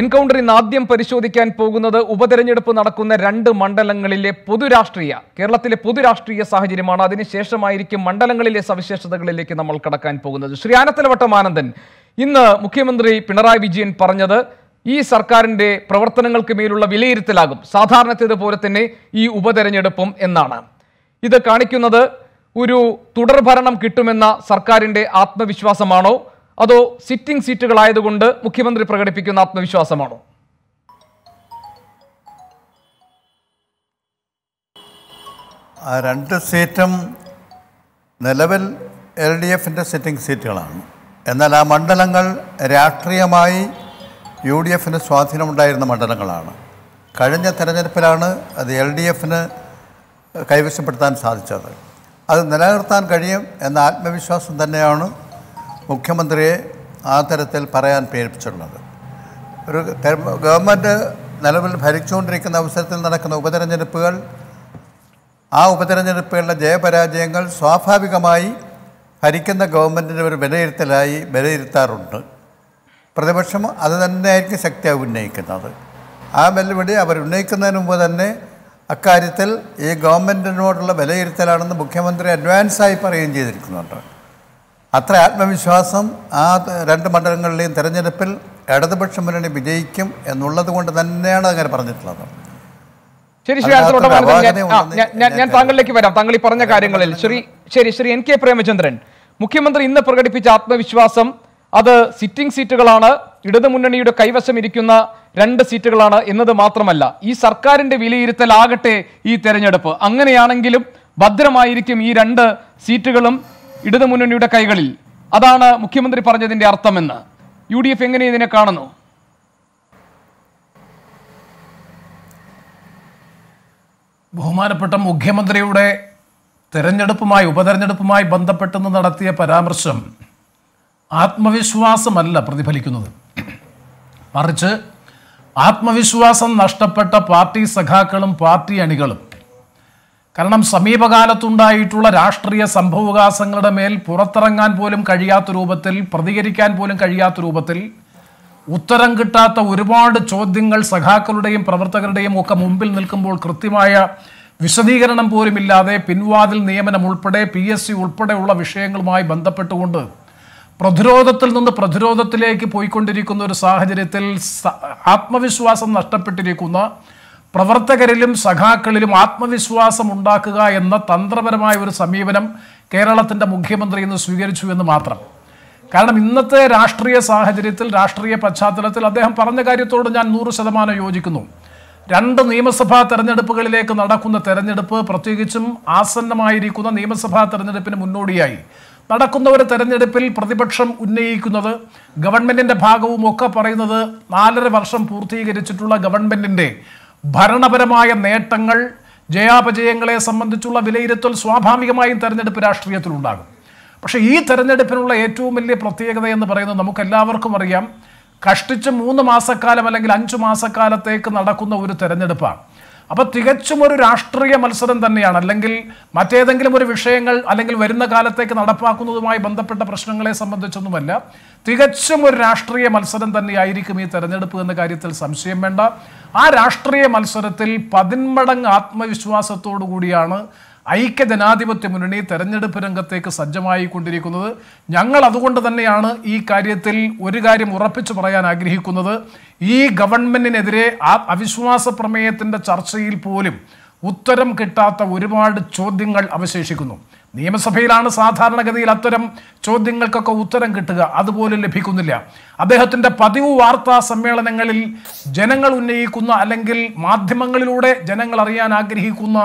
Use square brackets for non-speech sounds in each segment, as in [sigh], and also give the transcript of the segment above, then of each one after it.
എൻകൗണ്ടറിൽ ആദ്യം പരിശോധിക്കാൻ പോകുന്നത് ഉപതെരഞ്ഞെടുപ്പ് നടക്കുന്ന രണ്ട് മണ്ഡലങ്ങളിലെ പൊതുരാഷ്ട്രീയ കേരളത്തിലെ പൊതുരാഷ്ട്രീയ സാഹചര്യമാണ് അതിനുശേഷമായിരിക്കും മണ്ഡലങ്ങളിലെ സവിശേഷതകളിലേക്ക് നമ്മൾ കടക്കാൻ പോകുന്നത് ശ്രീ ആനത്തലവട്ടം ആനന്ദൻ ഇന്ന് മുഖ്യമന്ത്രി പിണറായി വിജയൻ പറഞ്ഞത് ഈ സർക്കാരിന്റെ പ്രവർത്തനങ്ങൾക്ക് മേലുള്ള വിലയിരുത്തലാകും സാധാരണത്തേത് പോലെ തന്നെ ഈ ഉപതെരഞ്ഞെടുപ്പും എന്നാണ് ഇത് കാണിക്കുന്നത് ഒരു തുടർഭരണം കിട്ടുമെന്ന സർക്കാരിന്റെ ആത്മവിശ്വാസമാണോ അതോ സിറ്റിംഗ് സീറ്റുകളായതുകൊണ്ട് മുഖ്യമന്ത്രി പ്രകടിപ്പിക്കുന്ന ആത്മവിശ്വാസമാണോ ആ രണ്ട് സീറ്റും നിലവിൽ എൽ ഡി എഫിൻ്റെ സിറ്റിംഗ് സീറ്റുകളാണ് എന്നാൽ ആ മണ്ഡലങ്ങൾ രാഷ്ട്രീയമായി യു ഡി എഫിന് സ്വാധീനമുണ്ടായിരുന്ന മണ്ഡലങ്ങളാണ് കഴിഞ്ഞ തെരഞ്ഞെടുപ്പിലാണ് അത് എൽ ഡി എഫിന് കൈവശപ്പെടുത്താൻ സാധിച്ചത് അത് നിലനിർത്താൻ കഴിയും എന്ന ആത്മവിശ്വാസം തന്നെയാണ് മുഖ്യമന്ത്രിയെ ആ തരത്തിൽ പറയാൻ പ്രേരിപ്പിച്ചിട്ടുള്ളത് ഒരു ഗവൺമെൻറ് നിലവിൽ ഭരിച്ചുകൊണ്ടിരിക്കുന്ന അവസരത്തിൽ നടക്കുന്ന ഉപതെരഞ്ഞെടുപ്പുകൾ ആ ഉപതെരഞ്ഞെടുപ്പുകളുടെ ജയപരാജയങ്ങൾ സ്വാഭാവികമായി ഭരിക്കുന്ന ഗവൺമെൻറ്റിൻ്റെ ഒരു വിലയിരുത്തലായി വിലയിരുത്താറുണ്ട് പ്രതിപക്ഷം അത് തന്നെയായിരിക്കും ശക്തിയായി ഉന്നയിക്കുന്നത് ആ വെല്ലുവിളി അവർ ഉന്നയിക്കുന്നതിന് മുമ്പ് തന്നെ അക്കാര്യത്തിൽ ഈ ഗവൺമെൻറ്റിനോടുള്ള വിലയിരുത്തലാണെന്ന് മുഖ്യമന്ത്രി അഡ്വാൻസായി പറയുകയും ചെയ്തിരിക്കുന്നുണ്ട് അത്ര ആത്മവിശ്വാസം ആ രണ്ട് മണ്ഡലങ്ങളിലെയും തെരഞ്ഞെടുപ്പിൽ ഇടതുപക്ഷ മുന്നണി വിജയിക്കും എന്നുള്ളത് കൊണ്ട് തന്നെയാണ് അങ്ങനെ പറഞ്ഞിട്ടുള്ളത് ശരി ശ്രീ ഞാൻ താങ്കളിലേക്ക് വരാം താങ്കൾ ഈ പറഞ്ഞ കാര്യങ്ങളിൽ ശ്രീ ശരി ശ്രീ എൻ കെ പ്രേമചന്ദ്രൻ മുഖ്യമന്ത്രി ഇന്ന് പ്രകടിപ്പിച്ച ആത്മവിശ്വാസം അത് സിറ്റിംഗ് സീറ്റുകളാണ് ഇടതു മുന്നണിയുടെ കൈവശം ഇരിക്കുന്ന രണ്ട് സീറ്റുകളാണ് എന്നത് മാത്രമല്ല ഈ സർക്കാരിന്റെ വിലയിരുത്തലാകട്ടെ ഈ തെരഞ്ഞെടുപ്പ് അങ്ങനെയാണെങ്കിലും ഭദ്രമായിരിക്കും ഈ രണ്ട് സീറ്റുകളും ഇടതുമുന്നണിയുടെ കൈകളിൽ അതാണ് മുഖ്യമന്ത്രി പറഞ്ഞതിന്റെ അർത്ഥമെന്ന് യു ഡി എഫ് എങ്ങനെ ഇതിനെ കാണുന്നു ബഹുമാനപ്പെട്ട മുഖ്യമന്ത്രിയുടെ തെരഞ്ഞെടുപ്പുമായി ഉപതെരഞ്ഞെടുപ്പുമായി ബന്ധപ്പെട്ടെന്ന് നടത്തിയ പരാമർശം ആത്മവിശ്വാസമല്ല പ്രതിഫലിക്കുന്നത് മറിച്ച് ആത്മവിശ്വാസം നഷ്ടപ്പെട്ട പാർട്ടി സഖാക്കളും പാർട്ടി അണികളും കാരണം സമീപകാലത്തുണ്ടായിട്ടുള്ള രാഷ്ട്രീയ സംഭവവികാസങ്ങളുടെ മേൽ പുറത്തിറങ്ങാൻ പോലും കഴിയാത്ത രൂപത്തിൽ പ്രതികരിക്കാൻ പോലും കഴിയാത്ത രൂപത്തിൽ ഉത്തരം കിട്ടാത്ത ഒരുപാട് ചോദ്യങ്ങൾ സഖാക്കളുടെയും പ്രവർത്തകരുടെയും ഒക്കെ മുമ്പിൽ നിൽക്കുമ്പോൾ കൃത്യമായ വിശദീകരണം പോലുമില്ലാതെ പിൻവാതിൽ നിയമനം ഉൾപ്പെടെ പി എസ് സി ഉൾപ്പെടെയുള്ള വിഷയങ്ങളുമായി ബന്ധപ്പെട്ടുകൊണ്ട് പ്രതിരോധത്തിൽ നിന്ന് പ്രതിരോധത്തിലേക്ക് പോയിക്കൊണ്ടിരിക്കുന്ന ഒരു സാഹചര്യത്തിൽ ആത്മവിശ്വാസം നഷ്ടപ്പെട്ടിരിക്കുന്ന പ്രവർത്തകരിലും സഖാക്കളിലും ആത്മവിശ്വാസം ഉണ്ടാക്കുക എന്ന തന്ത്രപരമായ ഒരു സമീപനം കേരളത്തിൻ്റെ മുഖ്യമന്ത്രി ഇന്ന് സ്വീകരിച്ചു എന്ന് മാത്രം കാരണം ഇന്നത്തെ രാഷ്ട്രീയ സാഹചര്യത്തിൽ രാഷ്ട്രീയ പശ്ചാത്തലത്തിൽ അദ്ദേഹം പറഞ്ഞ കാര്യത്തോട് ഞാൻ നൂറ് ശതമാനം യോജിക്കുന്നു രണ്ട് നിയമസഭാ തെരഞ്ഞെടുപ്പുകളിലേക്ക് നടക്കുന്ന തെരഞ്ഞെടുപ്പ് പ്രത്യേകിച്ചും ആസന്നമായിരിക്കുന്ന നിയമസഭാ തെരഞ്ഞെടുപ്പിന് മുന്നോടിയായി നടക്കുന്ന ഒരു തെരഞ്ഞെടുപ്പിൽ പ്രതിപക്ഷം ഉന്നയിക്കുന്നത് ഗവൺമെൻറ്റിൻ്റെ ഭാഗവും ഒക്കെ പറയുന്നത് നാലര വർഷം പൂർത്തീകരിച്ചിട്ടുള്ള ഗവൺമെൻറ്റിൻ്റെ ഭരണപരമായ നേട്ടങ്ങൾ ജയാപജയങ്ങളെ സംബന്ധിച്ചുള്ള വിലയിരുത്തൽ സ്വാഭാവികമായും തെരഞ്ഞെടുപ്പ് രാഷ്ട്രീയത്തിലുണ്ടാകും പക്ഷേ ഈ തെരഞ്ഞെടുപ്പിനുള്ള ഏറ്റവും വലിയ പ്രത്യേകത എന്ന് പറയുന്നത് നമുക്ക് എല്ലാവർക്കും അറിയാം കഷ്ടിച്ച് മൂന്ന് മാസക്കാലം അല്ലെങ്കിൽ അഞ്ച് മാസക്കാലത്തേക്ക് നടക്കുന്ന ഒരു തെരഞ്ഞെടുപ്പാണ് അപ്പോൾ തികച്ചും ഒരു രാഷ്ട്രീയ മത്സരം തന്നെയാണ് അല്ലെങ്കിൽ മറ്റേതെങ്കിലും ഒരു വിഷയങ്ങൾ അല്ലെങ്കിൽ വരുന്ന കാലത്തേക്ക് നടപ്പാക്കുന്നതുമായി ബന്ധപ്പെട്ട പ്രശ്നങ്ങളെ സംബന്ധിച്ചൊന്നുമല്ല തികച്ചും ഒരു രാഷ്ട്രീയ മത്സരം തന്നെയായിരിക്കും ഈ തെരഞ്ഞെടുപ്പ് എന്ന കാര്യത്തിൽ സംശയം വേണ്ട ആ രാഷ്ട്രീയ മത്സരത്തിൽ പതിന്മടങ്ങ് ആത്മവിശ്വാസത്തോടു കൂടിയാണ് ഐക്യജനാധിപത്യ മുന്നണി തെരഞ്ഞെടുപ്പ് രംഗത്തേക്ക് സജ്ജമായി കൊണ്ടിരിക്കുന്നത് ഞങ്ങൾ അതുകൊണ്ട് തന്നെയാണ് ഈ കാര്യത്തിൽ ഒരു കാര്യം ഉറപ്പിച്ചു പറയാൻ ആഗ്രഹിക്കുന്നത് ഈ ഗവൺമെന്റിനെതിരെ ആ അവിശ്വാസ പ്രമേയത്തിൻ്റെ ചർച്ചയിൽ പോലും ഉത്തരം കിട്ടാത്ത ഒരുപാട് ചോദ്യങ്ങൾ അവശേഷിക്കുന്നു നിയമസഭയിലാണ് സാധാരണഗതിയിൽ അത്തരം ചോദ്യങ്ങൾക്കൊക്കെ ഉത്തരം കിട്ടുക അതുപോലും ലഭിക്കുന്നില്ല അദ്ദേഹത്തിൻ്റെ പതിവ് വാർത്താ സമ്മേളനങ്ങളിൽ ജനങ്ങൾ ഉന്നയിക്കുന്ന അല്ലെങ്കിൽ മാധ്യമങ്ങളിലൂടെ ജനങ്ങൾ അറിയാൻ ആഗ്രഹിക്കുന്ന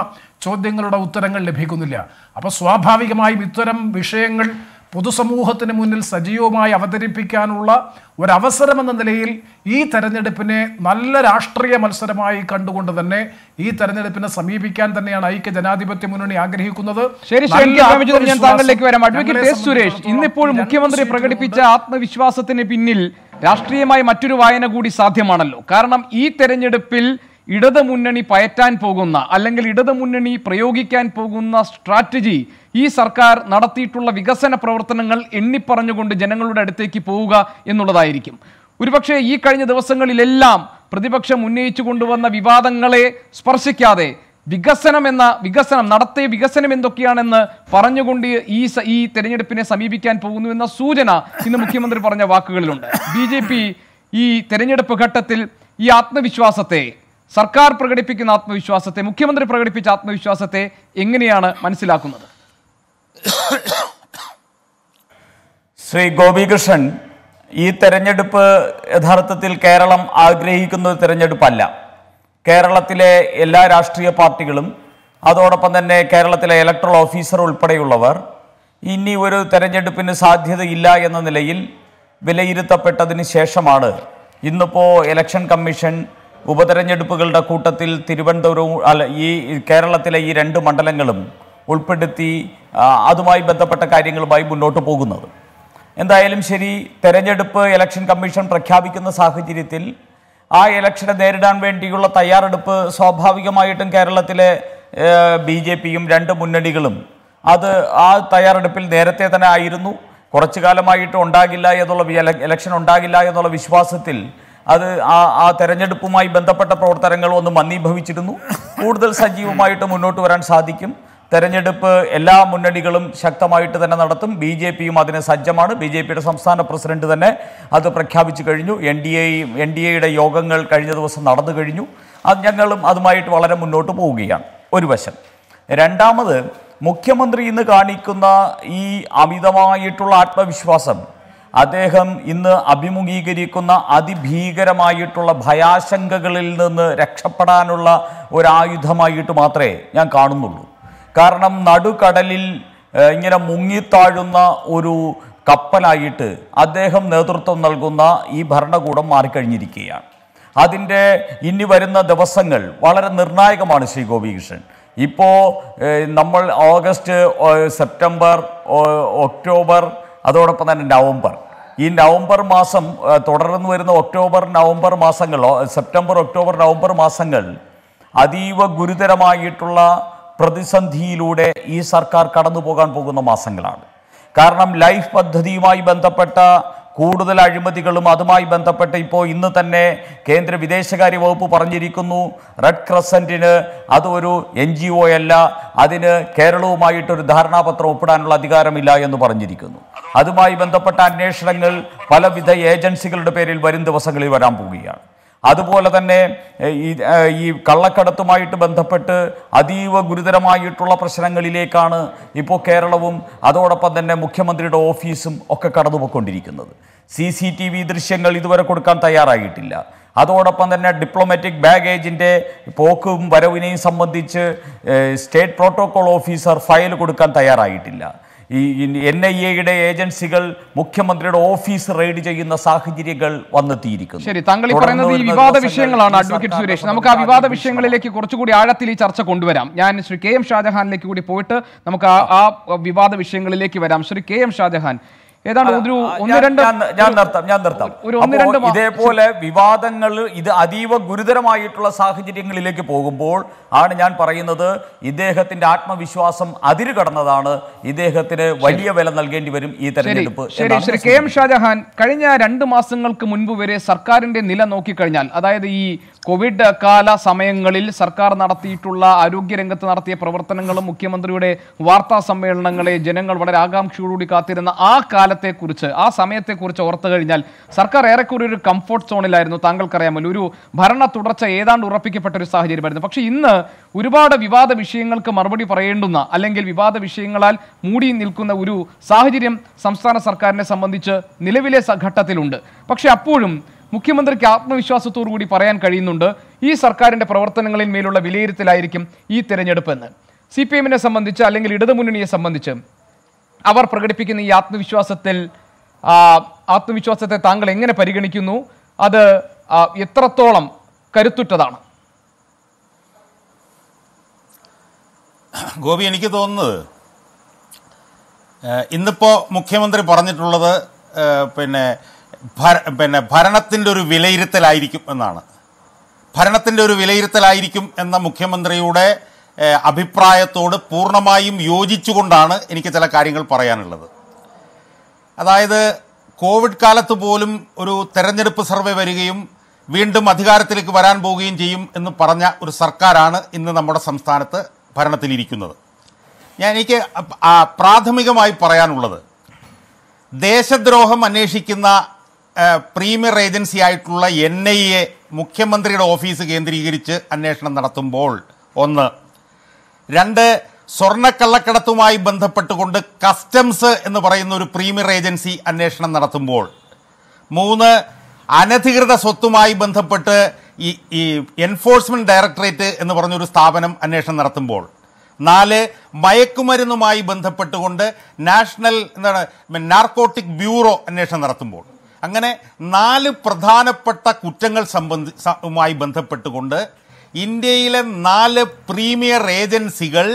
ചോദ്യങ്ങളുടെ ഉത്തരങ്ങൾ ലഭിക്കുന്നില്ല അപ്പോൾ സ്വാഭാവികമായും ഇത്തരം വിഷയങ്ങൾ പൊതുസമൂഹത്തിന് മുന്നിൽ സജീവമായി അവതരിപ്പിക്കാനുള്ള ഒരവസരമെന്ന നിലയിൽ ഈ തെരഞ്ഞെടുപ്പിനെ നല്ല രാഷ്ട്രീയ മത്സരമായി കണ്ടുകൊണ്ട് തന്നെ ഈ തെരഞ്ഞെടുപ്പിനെ സമീപിക്കാൻ തന്നെയാണ് ഐക്യ ജനാധിപത്യ മുന്നണി ആഗ്രഹിക്കുന്നത് ശരി ഞാൻ താങ്കളിലേക്ക് വരാം അഡ്വക്കേറ്റ് സുരേഷ് ഇന്നിപ്പോൾ മുഖ്യമന്ത്രി പ്രകടിപ്പിച്ച ആത്മവിശ്വാസത്തിന് പിന്നിൽ രാഷ്ട്രീയമായി മറ്റൊരു വായന കൂടി സാധ്യമാണല്ലോ കാരണം ഈ തെരഞ്ഞെടുപ്പിൽ ഇടത് മുന്നണി പയറ്റാൻ പോകുന്ന അല്ലെങ്കിൽ ഇടത് മുന്നണി പ്രയോഗിക്കാൻ പോകുന്ന സ്ട്രാറ്റജി ഈ സർക്കാർ നടത്തിയിട്ടുള്ള വികസന പ്രവർത്തനങ്ങൾ എണ്ണിപ്പറഞ്ഞുകൊണ്ട് ജനങ്ങളുടെ അടുത്തേക്ക് പോവുക എന്നുള്ളതായിരിക്കും ഒരുപക്ഷെ ഈ കഴിഞ്ഞ ദിവസങ്ങളിലെല്ലാം പ്രതിപക്ഷം ഉന്നയിച്ചു കൊണ്ടുവന്ന വിവാദങ്ങളെ സ്പർശിക്കാതെ വികസനം എന്ന വികസനം നടത്തിയ വികസനം എന്തൊക്കെയാണെന്ന് പറഞ്ഞുകൊണ്ട് ഈ ഈ തെരഞ്ഞെടുപ്പിനെ സമീപിക്കാൻ പോകുന്നു എന്ന സൂചന ഇന്ന് മുഖ്യമന്ത്രി പറഞ്ഞ വാക്കുകളിലുണ്ട് ബി ഈ തെരഞ്ഞെടുപ്പ് ഘട്ടത്തിൽ ഈ ആത്മവിശ്വാസത്തെ സർക്കാർ പ്രകടിപ്പിക്കുന്ന ആത്മവിശ്വാസത്തെ മുഖ്യമന്ത്രി പ്രകടിപ്പിച്ച ആത്മവിശ്വാസത്തെ എങ്ങനെയാണ് മനസ്സിലാക്കുന്നത് ശ്രീ ഗോപികൃഷ്ണൻ ഈ തെരഞ്ഞെടുപ്പ് യഥാർത്ഥത്തിൽ കേരളം ആഗ്രഹിക്കുന്ന ഒരു തെരഞ്ഞെടുപ്പല്ല കേരളത്തിലെ എല്ലാ രാഷ്ട്രീയ പാർട്ടികളും അതോടൊപ്പം തന്നെ കേരളത്തിലെ ഇലക്ട്രൽ ഓഫീസർ ഉൾപ്പെടെയുള്ളവർ ഇനി ഒരു തെരഞ്ഞെടുപ്പിന് സാധ്യതയില്ല എന്ന നിലയിൽ വിലയിരുത്തപ്പെട്ടതിന് ശേഷമാണ് ഇന്നിപ്പോൾ ഇലക്ഷൻ കമ്മീഷൻ ഉപതെരഞ്ഞെടുപ്പുകളുടെ കൂട്ടത്തിൽ തിരുവനന്തപുരവും അല്ല ഈ കേരളത്തിലെ ഈ രണ്ട് മണ്ഡലങ്ങളും ഉൾപ്പെടുത്തി അതുമായി ബന്ധപ്പെട്ട കാര്യങ്ങളുമായി മുന്നോട്ട് പോകുന്നത് എന്തായാലും ശരി തെരഞ്ഞെടുപ്പ് ഇലക്ഷൻ കമ്മീഷൻ പ്രഖ്യാപിക്കുന്ന സാഹചര്യത്തിൽ ആ ഇലക്ഷനെ നേരിടാൻ വേണ്ടിയുള്ള തയ്യാറെടുപ്പ് സ്വാഭാവികമായിട്ടും കേരളത്തിലെ ബി ജെ പിയും രണ്ട് മുന്നണികളും അത് ആ തയ്യാറെടുപ്പിൽ നേരത്തെ തന്നെ ആയിരുന്നു കുറച്ചു കാലമായിട്ട് ഉണ്ടാകില്ല എന്നുള്ള ഇലക്ഷൻ ഉണ്ടാകില്ല എന്നുള്ള വിശ്വാസത്തിൽ അത് ആ ആ തെരഞ്ഞെടുപ്പുമായി ബന്ധപ്പെട്ട പ്രവർത്തനങ്ങൾ ഒന്ന് മന്ദീഭവിച്ചിരുന്നു കൂടുതൽ സജീവമായിട്ട് മുന്നോട്ട് വരാൻ സാധിക്കും തെരഞ്ഞെടുപ്പ് എല്ലാ മുന്നണികളും ശക്തമായിട്ട് തന്നെ നടത്തും ബി ജെ പിയും അതിന് സജ്ജമാണ് ബി ജെ പിയുടെ സംസ്ഥാന പ്രസിഡന്റ് തന്നെ അത് പ്രഖ്യാപിച്ചു കഴിഞ്ഞു എൻ ഡി എയും എൻ ഡി എയുടെ യോഗങ്ങൾ കഴിഞ്ഞ ദിവസം നടന്നു കഴിഞ്ഞു അത് ഞങ്ങളും അതുമായിട്ട് വളരെ മുന്നോട്ട് പോവുകയാണ് ഒരു വശം രണ്ടാമത് മുഖ്യമന്ത്രി ഇന്ന് കാണിക്കുന്ന ഈ അമിതമായിട്ടുള്ള ആത്മവിശ്വാസം അദ്ദേഹം ഇന്ന് അഭിമുഖീകരിക്കുന്ന അതിഭീകരമായിട്ടുള്ള ഭയാശങ്കകളിൽ നിന്ന് രക്ഷപ്പെടാനുള്ള ഒരായുധമായിട്ട് മാത്രമേ ഞാൻ കാണുന്നുള്ളൂ കാരണം നടുക്കടലിൽ ഇങ്ങനെ മുങ്ങിത്താഴുന്ന ഒരു കപ്പലായിട്ട് അദ്ദേഹം നേതൃത്വം നൽകുന്ന ഈ ഭരണകൂടം മാറിക്കഴിഞ്ഞിരിക്കുകയാണ് അതിൻ്റെ ഇനി വരുന്ന ദിവസങ്ങൾ വളരെ നിർണായകമാണ് ശ്രീ ഗോപികൃഷ്ണൻ ഇപ്പോൾ നമ്മൾ ഓഗസ്റ്റ് സെപ്റ്റംബർ ഒക്ടോബർ അതോടൊപ്പം തന്നെ നവംബർ ഈ നവംബർ മാസം തുടർന്ന് വരുന്ന ഒക്ടോബർ നവംബർ മാസങ്ങൾ സെപ്റ്റംബർ ഒക്ടോബർ നവംബർ മാസങ്ങൾ അതീവ ഗുരുതരമായിട്ടുള്ള പ്രതിസന്ധിയിലൂടെ ഈ സർക്കാർ കടന്നു പോകാൻ പോകുന്ന മാസങ്ങളാണ് കാരണം ലൈഫ് പദ്ധതിയുമായി ബന്ധപ്പെട്ട കൂടുതൽ അഴിമതികളും അതുമായി ബന്ധപ്പെട്ട് ഇപ്പോൾ ഇന്ന് തന്നെ കേന്ദ്ര വിദേശകാര്യ വകുപ്പ് പറഞ്ഞിരിക്കുന്നു റെഡ് ക്രസൻറ്റിന് അതൊരു എൻ ജി ഒ അല്ല അതിന് കേരളവുമായിട്ടൊരു ധാരണാപത്രം ഒപ്പിടാനുള്ള അധികാരമില്ല എന്ന് പറഞ്ഞിരിക്കുന്നു അതുമായി ബന്ധപ്പെട്ട അന്വേഷണങ്ങൾ പലവിധ ഏജൻസികളുടെ പേരിൽ വരും ദിവസങ്ങളിൽ വരാൻ പോവുകയാണ് അതുപോലെ തന്നെ ഈ ഈ കള്ളക്കടത്തുമായിട്ട് ബന്ധപ്പെട്ട് അതീവ ഗുരുതരമായിട്ടുള്ള പ്രശ്നങ്ങളിലേക്കാണ് ഇപ്പോൾ കേരളവും അതോടൊപ്പം തന്നെ മുഖ്യമന്ത്രിയുടെ ഓഫീസും ഒക്കെ കടന്നുപോയിക്കൊണ്ടിരിക്കുന്നത് സി സി ടി വി ദൃശ്യങ്ങൾ ഇതുവരെ കൊടുക്കാൻ തയ്യാറായിട്ടില്ല അതോടൊപ്പം തന്നെ ഡിപ്ലോമാറ്റിക് ബാഗേജിൻ്റെ പോക്കും വരവിനെയും സംബന്ധിച്ച് സ്റ്റേറ്റ് പ്രോട്ടോകോൾ ഓഫീസർ ഫയൽ കൊടുക്കാൻ തയ്യാറായിട്ടില്ല ഈ എൻ ഐ എയുടെ ഏജൻസികൾ മുഖ്യമന്ത്രിയുടെ ഓഫീസ് റെയ്ഡ് ചെയ്യുന്ന സാഹചര്യങ്ങൾ വന്നെത്തിയിരിക്കുന്നു ശരി താങ്കൾ ഈ പറയുന്നത് ഈ വിവാദ വിഷയങ്ങളാണ് അഡ്വക്കേറ്റ് സുരേഷ് നമുക്ക് ആ വിവാദ വിഷയങ്ങളിലേക്ക് കുറച്ചുകൂടി ആഴത്തിൽ ഈ ചർച്ച കൊണ്ടുവരാം ഞാൻ ശ്രീ കെ എം ഷാജഹാനിലേക്ക് കൂടി പോയിട്ട് നമുക്ക് ആ വിവാദ വിഷയങ്ങളിലേക്ക് വരാം ശ്രീ കെ എം ഷാജഹാൻ ഏതാണ്ട് ഒരു ഒന്ന് രണ്ട് ഞാൻ നിർത്താം ഞാൻ നിർത്താം ഒരു ഒന്ന് രണ്ട് ഇതേപോലെ വിവാദങ്ങൾ ഇത് അതീവ ഗുരുതരമായിട്ടുള്ള സാഹചര്യങ്ങളിലേക്ക് പോകുമ്പോൾ ആണ് ഞാൻ പറയുന്നത് ഇദ്ദേഹത്തിന്റെ ആത്മവിശ്വാസം അതിര് കടന്നതാണ് ഇദ്ദേഹത്തിന് വലിയ വില നൽകേണ്ടി വരും ഈ തെരഞ്ഞെടുപ്പ് ശരി കെ എം ഷാജഹാൻ കഴിഞ്ഞ രണ്ട് മാസങ്ങൾക്ക് മുൻപ് വരെ സർക്കാരിന്റെ നില നോക്കിക്കഴിഞ്ഞാൽ അതായത് ഈ കോവിഡ് കാല സമയങ്ങളിൽ സർക്കാർ നടത്തിയിട്ടുള്ള ആരോഗ്യരംഗത്ത് നടത്തിയ പ്രവർത്തനങ്ങളും മുഖ്യമന്ത്രിയുടെ വാർത്താ സമ്മേളനങ്ങളെ ജനങ്ങൾ വളരെ ആകാംക്ഷയോടുകൂടി കാത്തിരുന്ന ആ കാലത്തെക്കുറിച്ച് ആ സമയത്തെക്കുറിച്ച് ഓർത്തു കഴിഞ്ഞാൽ സർക്കാർ ഏറെക്കുറെ ഒരു കംഫോർട്ട് സോണിലായിരുന്നു താങ്കൾക്കറിയാമല്ലോ ഒരു ഭരണ തുടർച്ച ഏതാണ്ട് ഉറപ്പിക്കപ്പെട്ട ഒരു സാഹചര്യമായിരുന്നു പക്ഷേ ഇന്ന് ഒരുപാട് വിവാദ വിഷയങ്ങൾക്ക് മറുപടി പറയേണ്ടുന്ന അല്ലെങ്കിൽ വിവാദ വിഷയങ്ങളാൽ മൂടി നിൽക്കുന്ന ഒരു സാഹചര്യം സംസ്ഥാന സർക്കാരിനെ സംബന്ധിച്ച് നിലവിലെ ഘട്ടത്തിലുണ്ട് പക്ഷേ അപ്പോഴും മുഖ്യമന്ത്രിക്ക് ആത്മവിശ്വാസത്തോടുകൂടി പറയാൻ കഴിയുന്നുണ്ട് ഈ സർക്കാരിന്റെ പ്രവർത്തനങ്ങളിൽ മേലുള്ള വിലയിരുത്തലായിരിക്കും ഈ തെരഞ്ഞെടുപ്പ് എന്ന് സി പി എമ്മിനെ സംബന്ധിച്ച് അല്ലെങ്കിൽ ഇടതുമുന്നണിയെ സംബന്ധിച്ച് അവർ പ്രകടിപ്പിക്കുന്ന ഈ ആത്മവിശ്വാസത്തിൽ ആത്മവിശ്വാസത്തെ താങ്കൾ എങ്ങനെ പരിഗണിക്കുന്നു അത് എത്രത്തോളം കരുത്തുറ്റതാണ് ഗോപി എനിക്ക് തോന്നുന്നത് ഇന്നിപ്പോൾ മുഖ്യമന്ത്രി പറഞ്ഞിട്ടുള്ളത് പിന്നെ പിന്നെ ഭരണത്തിൻ്റെ ഒരു വിലയിരുത്തലായിരിക്കും എന്നാണ് ഭരണത്തിൻ്റെ ഒരു വിലയിരുത്തലായിരിക്കും എന്ന മുഖ്യമന്ത്രിയുടെ അഭിപ്രായത്തോട് പൂർണ്ണമായും യോജിച്ചുകൊണ്ടാണ് എനിക്ക് ചില കാര്യങ്ങൾ പറയാനുള്ളത് അതായത് കോവിഡ് കാലത്ത് പോലും ഒരു തെരഞ്ഞെടുപ്പ് സർവേ വരികയും വീണ്ടും അധികാരത്തിലേക്ക് വരാൻ പോവുകയും ചെയ്യും എന്ന് പറഞ്ഞ ഒരു സർക്കാരാണ് ഇന്ന് നമ്മുടെ സംസ്ഥാനത്ത് ഭരണത്തിലിരിക്കുന്നത് ഞാൻ എനിക്ക് പ്രാഥമികമായി പറയാനുള്ളത് ദേശദ്രോഹം അന്വേഷിക്കുന്ന പ്രീമിയർ ഏജൻസി ആയിട്ടുള്ള എൻ ഐ എ മുഖ്യമന്ത്രിയുടെ ഓഫീസ് കേന്ദ്രീകരിച്ച് അന്വേഷണം നടത്തുമ്പോൾ ഒന്ന് രണ്ട് സ്വർണ്ണക്കള്ളക്കടത്തുമായി ബന്ധപ്പെട്ടുകൊണ്ട് കസ്റ്റംസ് എന്ന് പറയുന്ന ഒരു പ്രീമിയർ ഏജൻസി അന്വേഷണം നടത്തുമ്പോൾ മൂന്ന് അനധികൃത സ്വത്തുമായി ബന്ധപ്പെട്ട് ഈ ഈ എൻഫോഴ്സ്മെന്റ് ഡയറക്ടറേറ്റ് എന്ന് പറഞ്ഞൊരു സ്ഥാപനം അന്വേഷണം നടത്തുമ്പോൾ നാല് മയക്കുമരുന്നുമായി ബന്ധപ്പെട്ടുകൊണ്ട് നാഷണൽ എന്താണ് നാർക്കോട്ടിക് ബ്യൂറോ അന്വേഷണം നടത്തുമ്പോൾ അങ്ങനെ നാല് പ്രധാനപ്പെട്ട കുറ്റങ്ങൾ സംബന്ധമായി ബന്ധപ്പെട്ടുകൊണ്ട് ഇന്ത്യയിലെ നാല് പ്രീമിയർ ഏജൻസികൾ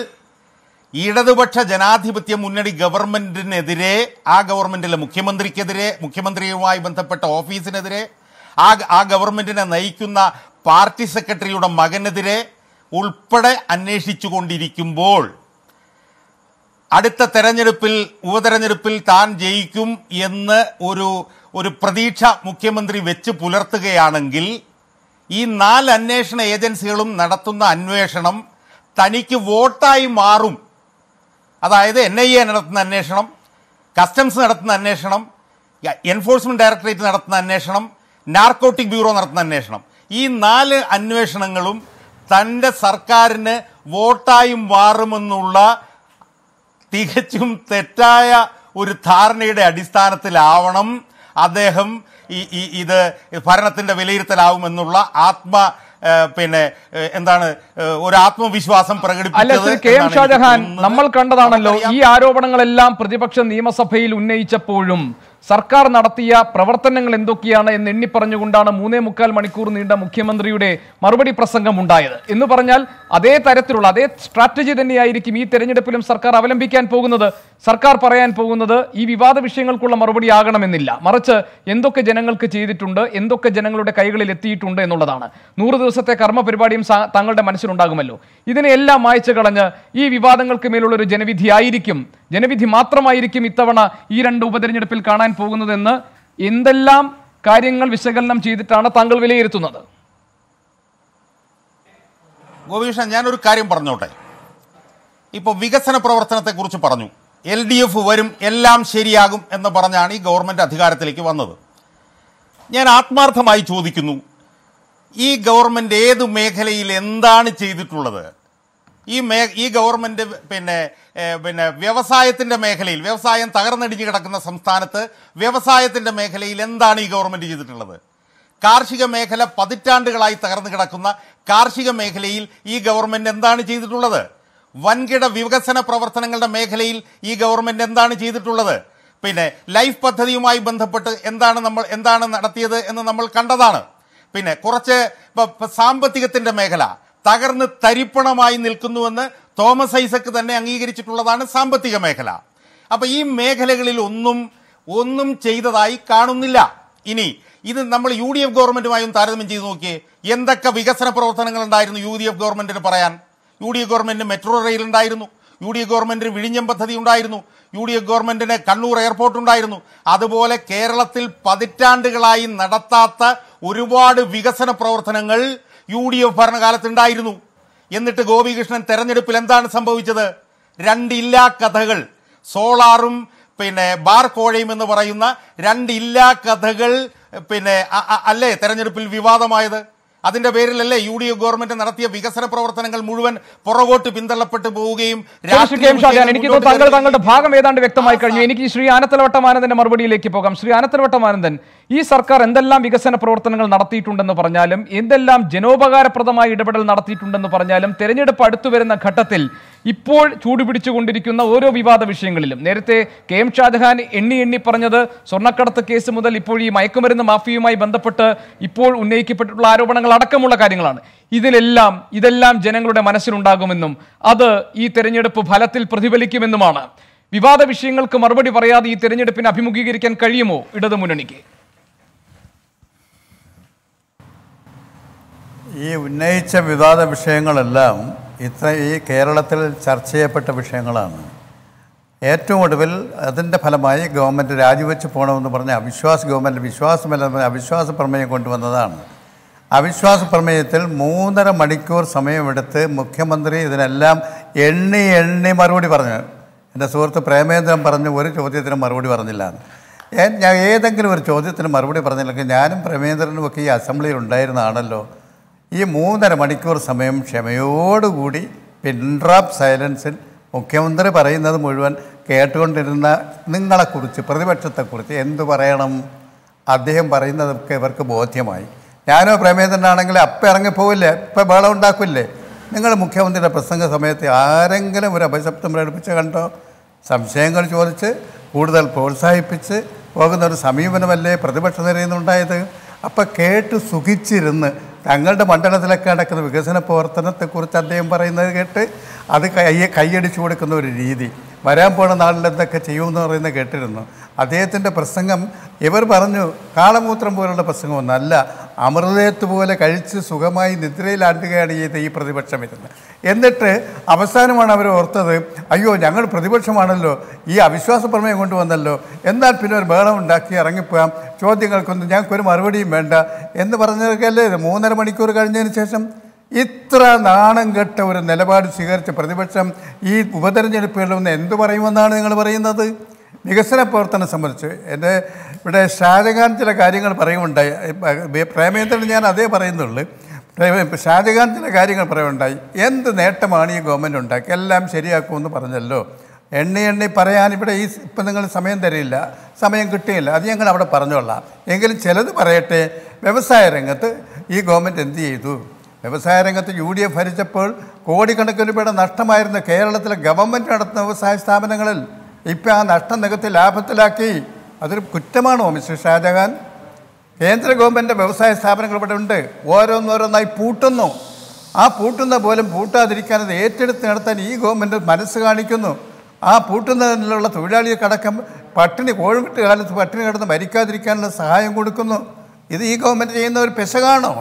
ഇടതുപക്ഷ ജനാധിപത്യ മുന്നണി ഗവൺമെന്റിനെതിരെ ആ ഗവൺമെന്റിലെ മുഖ്യമന്ത്രിക്കെതിരെ മുഖ്യമന്ത്രിയുമായി ബന്ധപ്പെട്ട ഓഫീസിനെതിരെ ആ ആ ഗവൺമെന്റിനെ നയിക്കുന്ന പാർട്ടി സെക്രട്ടറിയുടെ മകനെതിരെ ഉൾപ്പെടെ അന്വേഷിച്ചു കൊണ്ടിരിക്കുമ്പോൾ അടുത്ത തെരഞ്ഞെടുപ്പിൽ ഉപതെരഞ്ഞെടുപ്പിൽ താൻ ജയിക്കും എന്ന് ഒരു ഒരു പ്രതീക്ഷ മുഖ്യമന്ത്രി വെച്ച് പുലർത്തുകയാണെങ്കിൽ ഈ നാല് അന്വേഷണ ഏജൻസികളും നടത്തുന്ന അന്വേഷണം തനിക്ക് വോട്ടായി മാറും അതായത് എൻ ഐ എ നടത്തുന്ന അന്വേഷണം കസ്റ്റംസ് നടത്തുന്ന അന്വേഷണം എൻഫോഴ്സ്മെന്റ് ഡയറക്ടറേറ്റ് നടത്തുന്ന അന്വേഷണം നാർക്കോട്ടിക് ബ്യൂറോ നടത്തുന്ന അന്വേഷണം ഈ നാല് അന്വേഷണങ്ങളും തൻ്റെ സർക്കാരിന് വോട്ടായും മാറുമെന്നുള്ള തികച്ചും തെറ്റായ ഒരു ധാരണയുടെ അടിസ്ഥാനത്തിലാവണം അദ്ദേഹം ഈ ഇത് ഭരണത്തിന്റെ വിലയിരുത്തലാവുമെന്നുള്ള ആത്മ പിന്നെ എന്താണ് ഒരു ആത്മവിശ്വാസം പ്രകടിപ്പിച്ചത് കെ എം ഷാജഹാൻ നമ്മൾ കണ്ടതാണല്ലോ ഈ ആരോപണങ്ങളെല്ലാം പ്രതിപക്ഷ നിയമസഭയിൽ ഉന്നയിച്ചപ്പോഴും സർക്കാർ നടത്തിയ പ്രവർത്തനങ്ങൾ എന്തൊക്കെയാണ് എന്ന് എണ്ണി പറഞ്ഞുകൊണ്ടാണ് മൂന്നേ മുക്കാൽ മണിക്കൂർ നീണ്ട മുഖ്യമന്ത്രിയുടെ മറുപടി പ്രസംഗം ഉണ്ടായത് എന്ന് പറഞ്ഞാൽ അതേ തരത്തിലുള്ള അതേ സ്ട്രാറ്റജി തന്നെയായിരിക്കും ഈ തെരഞ്ഞെടുപ്പിലും സർക്കാർ അവലംബിക്കാൻ പോകുന്നത് സർക്കാർ പറയാൻ പോകുന്നത് ഈ വിവാദ വിഷയങ്ങൾക്കുള്ള മറുപടി ആകണമെന്നില്ല മറിച്ച് എന്തൊക്കെ ജനങ്ങൾക്ക് ചെയ്തിട്ടുണ്ട് എന്തൊക്കെ ജനങ്ങളുടെ കൈകളിൽ എത്തിയിട്ടുണ്ട് എന്നുള്ളതാണ് നൂറ് ദിവസത്തെ കർമ്മ പരിപാടിയും തങ്ങളുടെ മനസ്സിലുണ്ടാകുമല്ലോ ഇതിനെല്ലാം മായച്ചു കളഞ്ഞ് ഈ വിവാദങ്ങൾക്ക് മേലുള്ള ഒരു ജനവിധിയായിരിക്കും ജനവിധി മാത്രമായിരിക്കും ഇത്തവണ ഈ രണ്ട് ഉപതെരഞ്ഞെടുപ്പിൽ കാണാൻ പോകുന്നതെന്ന് എന്തെല്ലാം കാര്യങ്ങൾ വിശകലനം ചെയ്തിട്ടാണ് താങ്കൾ വിലയിരുത്തുന്നത് ഗോപീഷൻ ഞാനൊരു കാര്യം പറഞ്ഞോട്ടെ ഇപ്പോൾ വികസന പ്രവർത്തനത്തെക്കുറിച്ച് പറഞ്ഞു എൽ ഡി എഫ് വരും എല്ലാം ശരിയാകും എന്ന് പറഞ്ഞാണ് ഈ ഗവൺമെൻറ് അധികാരത്തിലേക്ക് വന്നത് ഞാൻ ആത്മാർത്ഥമായി ചോദിക്കുന്നു ഈ ഗവൺമെൻറ് ഏത് മേഖലയിൽ എന്താണ് ചെയ്തിട്ടുള്ളത് ഈ മേ ഈ ഗവൺമെൻറ് പിന്നെ പിന്നെ വ്യവസായത്തിൻ്റെ മേഖലയിൽ വ്യവസായം തകർന്നടിഞ്ഞ് കിടക്കുന്ന സംസ്ഥാനത്ത് വ്യവസായത്തിൻ്റെ മേഖലയിൽ എന്താണ് ഈ ഗവൺമെൻറ് ചെയ്തിട്ടുള്ളത് കാർഷിക മേഖല പതിറ്റാണ്ടുകളായി തകർന്നു കിടക്കുന്ന കാർഷിക മേഖലയിൽ ഈ ഗവൺമെൻറ് എന്താണ് ചെയ്തിട്ടുള്ളത് വൻകിട വികസന പ്രവർത്തനങ്ങളുടെ മേഖലയിൽ ഈ ഗവൺമെൻറ് എന്താണ് ചെയ്തിട്ടുള്ളത് പിന്നെ ലൈഫ് പദ്ധതിയുമായി ബന്ധപ്പെട്ട് എന്താണ് നമ്മൾ എന്താണ് നടത്തിയത് എന്ന് നമ്മൾ കണ്ടതാണ് പിന്നെ കുറച്ച് സാമ്പത്തികത്തിൻ്റെ മേഖല തകർന്ന് തരിപ്പണമായി നിൽക്കുന്നുവെന്ന് തോമസ് ഐസക്ക് തന്നെ അംഗീകരിച്ചിട്ടുള്ളതാണ് സാമ്പത്തിക മേഖല അപ്പോൾ ഈ മേഖലകളിൽ ഒന്നും ഒന്നും ചെയ്തതായി കാണുന്നില്ല ഇനി ഇത് നമ്മൾ യു ഡി എഫ് ഗവൺമെൻറ്റുമായും താരതമ്യം ചെയ്ത് നോക്കിയേ എന്തൊക്കെ വികസന പ്രവർത്തനങ്ങൾ ഉണ്ടായിരുന്നു യു ഡി എഫ് ഗവൺമെൻറ്റിന് പറയാൻ യു ഡി എഫ് ഗവൺമെൻറ്റിന് മെട്രോ റെയിൽ ഉണ്ടായിരുന്നു യു ഡി എഫ് ഗവൺമെൻറ്റിന് വിഴിഞ്ഞം പദ്ധതി ഉണ്ടായിരുന്നു യു ഡി എഫ് ഗവൺമെൻറ്റിന് കണ്ണൂർ എയർപോർട്ട് ഉണ്ടായിരുന്നു അതുപോലെ കേരളത്തിൽ പതിറ്റാണ്ടുകളായി നടത്താത്ത ഒരുപാട് വികസന പ്രവർത്തനങ്ങൾ യു ഡി എഫ് ഭരണകാലത്തുണ്ടായിരുന്നു എന്നിട്ട് ഗോപികൃഷ്ണൻ തെരഞ്ഞെടുപ്പിൽ എന്താണ് സംഭവിച്ചത് രണ്ടില്ലാ കഥകൾ സോളാറും പിന്നെ ബാർ കോഴയും എന്ന് പറയുന്ന രണ്ടില്ലാ കഥകൾ പിന്നെ അല്ലേ തെരഞ്ഞെടുപ്പിൽ വിവാദമായത് അതിന്റെ പേരിലല്ലേ യു ഡി എഫ് ഗവൺമെന്റ് നടത്തിയ വികസന പ്രവർത്തനങ്ങൾ മുഴുവൻ പുറകോട്ട് പിന്തള്ളപ്പെട്ടു പോവുകയും എനിക്ക് താങ്കൾ താങ്കളുടെ ഭാഗം ഏതാണ്ട് വ്യക്തമായി കഴിഞ്ഞു എനിക്ക് ശ്രീ ആനത്തലവട്ടമാനന്ദന്റെ മറുപടിയിലേക്ക് പോകാം ശ്രീ ആനത്തലവട്ടമാനന്ദൻ ഈ സർക്കാർ എന്തെല്ലാം വികസന പ്രവർത്തനങ്ങൾ നടത്തിയിട്ടുണ്ടെന്ന് പറഞ്ഞാലും എന്തെല്ലാം ജനോപകാരപ്രദമായ ഇടപെടൽ നടത്തിയിട്ടുണ്ടെന്ന് പറഞ്ഞാലും തെരഞ്ഞെടുപ്പ് അടുത്തു വരുന്ന ഘട്ടത്തിൽ ഇപ്പോൾ ചൂടുപിടിച്ചുകൊണ്ടിരിക്കുന്ന ഓരോ വിവാദ വിഷയങ്ങളിലും നേരത്തെ കെ എം ഷാജഹാൻ എണ്ണി എണ്ണി പറഞ്ഞത് സ്വർണ്ണക്കടത്ത് കേസ് മുതൽ ഇപ്പോൾ ഈ മയക്കുമരുന്ന് മാഫിയുമായി ബന്ധപ്പെട്ട് ഇപ്പോൾ ഉന്നയിക്കപ്പെട്ടിട്ടുള്ള ആരോപണങ്ങൾ അടക്കമുള്ള കാര്യങ്ങളാണ് ഇതിലെല്ലാം ഇതെല്ലാം ജനങ്ങളുടെ മനസ്സിലുണ്ടാകുമെന്നും അത് ഈ തെരഞ്ഞെടുപ്പ് ഫലത്തിൽ പ്രതിഫലിക്കുമെന്നുമാണ് വിവാദ വിഷയങ്ങൾക്ക് മറുപടി പറയാതെ ഈ തെരഞ്ഞെടുപ്പിനെ അഭിമുഖീകരിക്കാൻ കഴിയുമോ ഇടതുമുന്നണിക്ക് ഈ ഉന്നയിച്ച വിവാദ വിഷയങ്ങളെല്ലാം ഇത്ര ഈ കേരളത്തിൽ ചർച്ച ചെയ്യപ്പെട്ട വിഷയങ്ങളാണ് ഏറ്റവും ഒടുവിൽ അതിൻ്റെ ഫലമായി ഗവൺമെൻറ് രാജിവെച്ച് പോകണമെന്ന് പറഞ്ഞ അവിശ്വാസ ഗവൺമെൻറ് വിശ്വാസമല്ല അവിശ്വാസ പ്രമേയം കൊണ്ടുവന്നതാണ് അവിശ്വാസ പ്രമേയത്തിൽ മൂന്നര മണിക്കൂർ സമയമെടുത്ത് മുഖ്യമന്ത്രി ഇതിനെല്ലാം എണ്ണി എണ്ണി മറുപടി പറഞ്ഞു എൻ്റെ സുഹൃത്ത് പ്രേമേന്ദ്രൻ പറഞ്ഞു ഒരു ചോദ്യത്തിനും മറുപടി പറഞ്ഞില്ല ഞാൻ ഏതെങ്കിലും ഒരു ചോദ്യത്തിന് മറുപടി പറഞ്ഞില്ലെങ്കിൽ ഞാനും പ്രേമേന്ദ്രനും ഒക്കെ ഈ അസംബ്ലിയിൽ ഉണ്ടായിരുന്നതാണല്ലോ ഈ മൂന്നര മണിക്കൂർ സമയം ക്ഷമയോടുകൂടി പിൻട്രാപ്പ് സൈലൻസിൽ മുഖ്യമന്ത്രി പറയുന്നത് മുഴുവൻ കേട്ടുകൊണ്ടിരുന്ന നിങ്ങളെക്കുറിച്ച് പ്രതിപക്ഷത്തെക്കുറിച്ച് എന്തു പറയണം അദ്ദേഹം പറയുന്നതൊക്കെ ഇവർക്ക് ബോധ്യമായി ഞാനോ പ്രമേയത്തിനാണെങ്കിൽ അപ്പം ഇറങ്ങിപ്പോവില്ലേ ഇപ്പം ബഹളം ഉണ്ടാക്കില്ലേ നിങ്ങൾ മുഖ്യമന്ത്രിയുടെ പ്രസംഗ സമയത്ത് ആരെങ്കിലും ഒരു അപശബ്ദം പ്രകടിപ്പിച്ച് കണ്ടോ സംശയങ്ങൾ ചോദിച്ച് കൂടുതൽ പ്രോത്സാഹിപ്പിച്ച് പോകുന്ന ഒരു സമീപനമല്ലേ പ്രതിപക്ഷ നിരയിൽ നിന്നുണ്ടായത് അപ്പം കേട്ട് സുഖിച്ചിരുന്ന് തങ്ങളുടെ മണ്ഡലത്തിലൊക്കെ നടക്കുന്ന വികസന പ്രവർത്തനത്തെക്കുറിച്ച് അദ്ദേഹം പറയുന്നത് കേട്ട് അത് കൈ കൈയടിച്ചു കൊടുക്കുന്ന ഒരു രീതി വരാൻ പോണ നാളിൽ എന്തൊക്കെ ചെയ്യുമെന്ന് പറയുന്നത് കേട്ടിരുന്നു അദ്ദേഹത്തിൻ്റെ പ്രസംഗം ഇവർ പറഞ്ഞു കാളമൂത്രം പോലുള്ള പ്രസംഗമൊന്നല്ല അമൃതയത്ത് പോലെ കഴിച്ച് സുഖമായി നിദ്രയിലാണ്ടുകയാണ് ചെയ്ത ഈ പ്രതിപക്ഷം ഇരുന്ന് എന്നിട്ട് അവസാനമാണ് അവർ ഓർത്തത് അയ്യോ ഞങ്ങൾ പ്രതിപക്ഷമാണല്ലോ ഈ അവിശ്വാസ പ്രമേയം കൊണ്ടുവന്നല്ലോ എന്നാൽ പിന്നെ ഒരു ബഹളം ഉണ്ടാക്കി ഇറങ്ങിപ്പോകാം ചോദ്യങ്ങൾക്കൊന്നും ഞങ്ങൾക്കൊരു മറുപടിയും വേണ്ട എന്ന് പറഞ്ഞതൊക്കെയല്ലേ മൂന്നര മണിക്കൂർ കഴിഞ്ഞതിന് ശേഷം ഇത്ര നാണം കെട്ട ഒരു നിലപാട് സ്വീകരിച്ച പ്രതിപക്ഷം ഈ ഉപതെരഞ്ഞെടുപ്പുകളിൽ ഒന്ന് എന്തു പറയുമെന്നാണ് നിങ്ങൾ പറയുന്നത് വികസന പ്രവർത്തനം സംബന്ധിച്ച് എൻ്റെ ഇവിടെ ഷാജഹാൻ ചില കാര്യങ്ങൾ പറയുകയുണ്ടായി പ്രേമേന്ദ്രൻ ഞാൻ അതേ പറയുന്നുള്ളൂ ഷാജഹാൻ ചില കാര്യങ്ങൾ പറയുകയുണ്ടായി എന്ത് നേട്ടമാണ് ഈ ഗവൺമെൻറ് ഉണ്ടാക്കി എല്ലാം ശരിയാക്കുമെന്ന് പറഞ്ഞല്ലോ എണ്ണി എണ്ണി പറയാൻ ഇവിടെ ഈ ഇപ്പം നിങ്ങൾ സമയം തരില്ല സമയം കിട്ടിയില്ല അത് ഞങ്ങൾ അവിടെ പറഞ്ഞോളാം എങ്കിലും ചിലത് പറയട്ടെ വ്യവസായ രംഗത്ത് ഈ ഗവൺമെൻറ് എന്ത് ചെയ്തു വ്യവസായ രംഗത്ത് യു ഡി എഫ് ഭരിച്ചപ്പോൾ കോടിക്കണക്കിന് രൂപയുടെ നഷ്ടമായിരുന്ന കേരളത്തിലെ ഗവൺമെൻറ് നടത്തുന്ന വ്യവസായ സ്ഥാപനങ്ങളിൽ ഇപ്പം ആ നഷ്ടം നികത്തി ലാഭത്തിലാക്കി അതൊരു കുറ്റമാണോ മിസ്റ്റർ ഷാജഹാൻ കേന്ദ്ര ഗവൺമെൻറ് വ്യവസായ സ്ഥാപനങ്ങൾ ഇവിടെ ഉണ്ട് ഓരോന്നോരോന്നായി പൂട്ടുന്നു ആ പൂട്ടുന്ന പോലും പൂട്ടാതിരിക്കാൻ അത് ഏറ്റെടുത്ത് നടത്താൻ ഈ ഗവൺമെൻറ് മനസ്സ് കാണിക്കുന്നു ആ പൂട്ടുന്നതിനുള്ള കടക്കം പട്ടിണി കോഴിമുട്ട് കാലത്ത് പട്ടിണി കിടന്ന് മരിക്കാതിരിക്കാനുള്ള സഹായം കൊടുക്കുന്നു ഇത് ഈ ഗവൺമെൻറ് ചെയ്യുന്ന ഒരു പെശകാണോ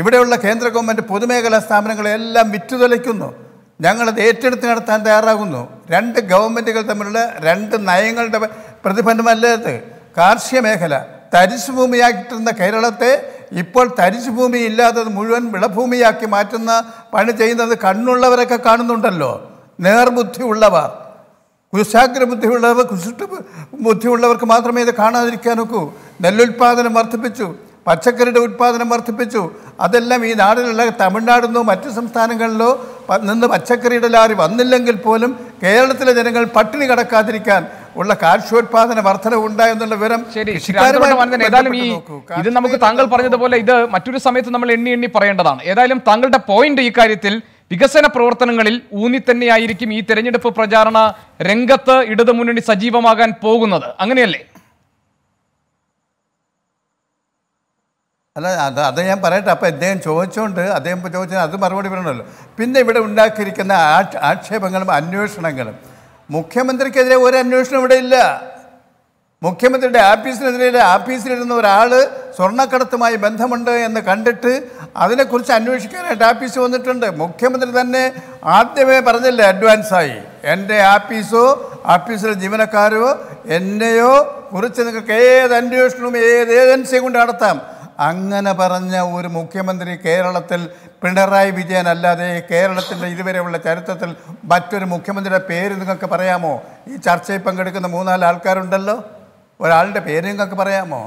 ഇവിടെയുള്ള കേന്ദ്ര ഗവൺമെൻറ് പൊതുമേഖലാ സ്ഥാപനങ്ങളെല്ലാം വിറ്റുതൊലയ്ക്കുന്നു ഞങ്ങളത് ഏറ്റെടുത്ത് നടത്താൻ തയ്യാറാകുന്നു രണ്ട് ഗവൺമെൻറ്റുകൾ തമ്മിലുള്ള രണ്ട് നയങ്ങളുടെ പ്രതിഫലമല്ല അത് കാർഷിക മേഖല തരിശു ഭൂമിയാക്കിട്ടുന്ന കേരളത്തെ ഇപ്പോൾ തരിശു ഭൂമി ഇല്ലാത്തത് മുഴുവൻ വിളഭൂമിയാക്കി മാറ്റുന്ന പണി ചെയ്യുന്നത് കണ്ണുള്ളവരൊക്കെ കാണുന്നുണ്ടല്ലോ നേർബുദ്ധിയുള്ളവർ കുശാഗ്ര ബുദ്ധിയുള്ളവർ കുശിഷ്ട ബുദ്ധിയുള്ളവർക്ക് മാത്രമേ ഇത് കാണാതിരിക്കാൻ നോക്കൂ നെല്ലുൽപാദനം വർദ്ധിപ്പിച്ചു പച്ചക്കറിയുടെ ഉൽപ്പാദനം വർദ്ധിപ്പിച്ചു അതെല്ലാം ഈ നാടിലുള്ള തമിഴ്നാടിനോ മറ്റു സംസ്ഥാനങ്ങളിലോ നിന്ന് പച്ചക്കറിയുടെ ലാറി വന്നില്ലെങ്കിൽ പോലും കേരളത്തിലെ ജനങ്ങൾ പട്ടിണി കടക്കാതിരിക്കാൻ ഉള്ള കാർഷികോത്പാദന വർധനവ് ഉണ്ടായെന്നുള്ള വിവരം ഏതായാലും ഈ ഇത് നമുക്ക് താങ്കൾ പറഞ്ഞതുപോലെ ഇത് മറ്റൊരു സമയത്ത് നമ്മൾ എണ്ണി എണ്ണി പറയേണ്ടതാണ് ഏതായാലും താങ്കളുടെ പോയിന്റ് ഈ കാര്യത്തിൽ വികസന പ്രവർത്തനങ്ങളിൽ ഊന്നി തന്നെയായിരിക്കും ഈ തെരഞ്ഞെടുപ്പ് പ്രചാരണ രംഗത്ത് ഇടതുമുന്നണി സജീവമാകാൻ പോകുന്നത് അങ്ങനെയല്ലേ അല്ല അത് അത് ഞാൻ പറയട്ടെ അപ്പോൾ അദ്ദേഹം ചോദിച്ചുകൊണ്ട് അദ്ദേഹം ചോദിച്ചാൽ അത് മറുപടി പറയണമല്ലോ പിന്നെ ഇവിടെ ഉണ്ടാക്കിയിരിക്കുന്ന ആക്ഷേപങ്ങളും അന്വേഷണങ്ങളും മുഖ്യമന്ത്രിക്കെതിരെ ഒരു അന്വേഷണം ഇവിടെ ഇല്ല മുഖ്യമന്ത്രിയുടെ ആഫീസിനെതിരെ ആഫീസിലിരുന്ന ഒരാൾ സ്വർണ്ണക്കടത്തുമായി ബന്ധമുണ്ട് എന്ന് കണ്ടിട്ട് അതിനെക്കുറിച്ച് അന്വേഷിക്കാനായിട്ട് ആഫീസ് വന്നിട്ടുണ്ട് മുഖ്യമന്ത്രി തന്നെ ആദ്യമേ പറഞ്ഞില്ലേ അഡ്വാൻസായി എൻ്റെ ആഫീസോ ആഫീസിലെ ജീവനക്കാരോ എന്നെയോ കുറിച്ച് നിങ്ങൾക്ക് ഏത് അന്വേഷണവും ഏത് ഏജൻസിയും കൊണ്ട് നടത്താം അങ്ങനെ പറഞ്ഞ ഒരു മുഖ്യമന്ത്രി കേരളത്തിൽ പിണറായി വിജയൻ അല്ലാതെ കേരളത്തിൻ്റെ ഇതുവരെയുള്ള ചരിത്രത്തിൽ മറ്റൊരു മുഖ്യമന്ത്രിയുടെ പേര് നിങ്ങൾക്ക് പറയാമോ ഈ ചർച്ചയിൽ പങ്കെടുക്കുന്ന മൂന്നാല് ആൾക്കാരുണ്ടല്ലോ ഒരാളുടെ പേര് നിങ്ങൾക്ക് പറയാമോ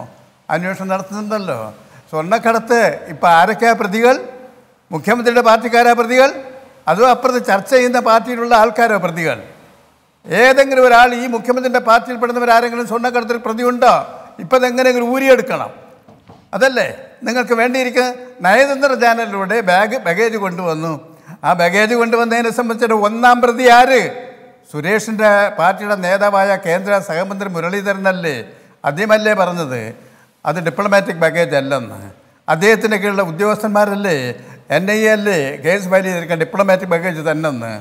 അന്വേഷണം നടത്തുന്നുണ്ടല്ലോ സ്വർണ്ണക്കടത്ത് ഇപ്പോൾ ആരൊക്കെയാ പ്രതികൾ മുഖ്യമന്ത്രിയുടെ പാർട്ടിക്കാരാ പ്രതികൾ അതോ അപ്പുറത്ത് ചർച്ച ചെയ്യുന്ന പാർട്ടിയിലുള്ള ആൾക്കാരോ പ്രതികൾ ഏതെങ്കിലും ഒരാൾ ഈ മുഖ്യമന്ത്രിയുടെ പാർട്ടിയിൽപ്പെടുന്നവരാരെങ്കിലും സ്വർണ്ണക്കടത്തിൽ പ്രതിയുണ്ടോ ഇപ്പം ഇതെങ്ങനെയെങ്കിലും ഊരിയെടുക്കണം അതല്ലേ നിങ്ങൾക്ക് വേണ്ടിയിരിക്കുന്ന നയതന്ത്ര ചാനലിലൂടെ ബാഗ് ബഗേജ് കൊണ്ടുവന്നു ആ ബഗേജ് കൊണ്ടുവന്നതിനെ സംബന്ധിച്ചിട്ട് ഒന്നാം പ്രതി ആര് സുരേഷിൻ്റെ പാർട്ടിയുടെ നേതാവായ കേന്ദ്ര സഹമന്ത്രി മുരളീധരനല്ലേ അദ്ദേഹമല്ലേ പറഞ്ഞത് അത് ഡിപ്ലോമാറ്റിക് ബാഗേജ് അല്ലെന്ന് അദ്ദേഹത്തിൻ്റെ കീഴിലുള്ള ഉദ്യോഗസ്ഥന്മാരല്ലേ എൻ ഐ എ അല്ലേ കേസ് ഫയൽ ചെയ്തിരിക്കാൻ ഡിപ്ലോമാറ്റിക് ബാഗേജ് തന്നെന്ന്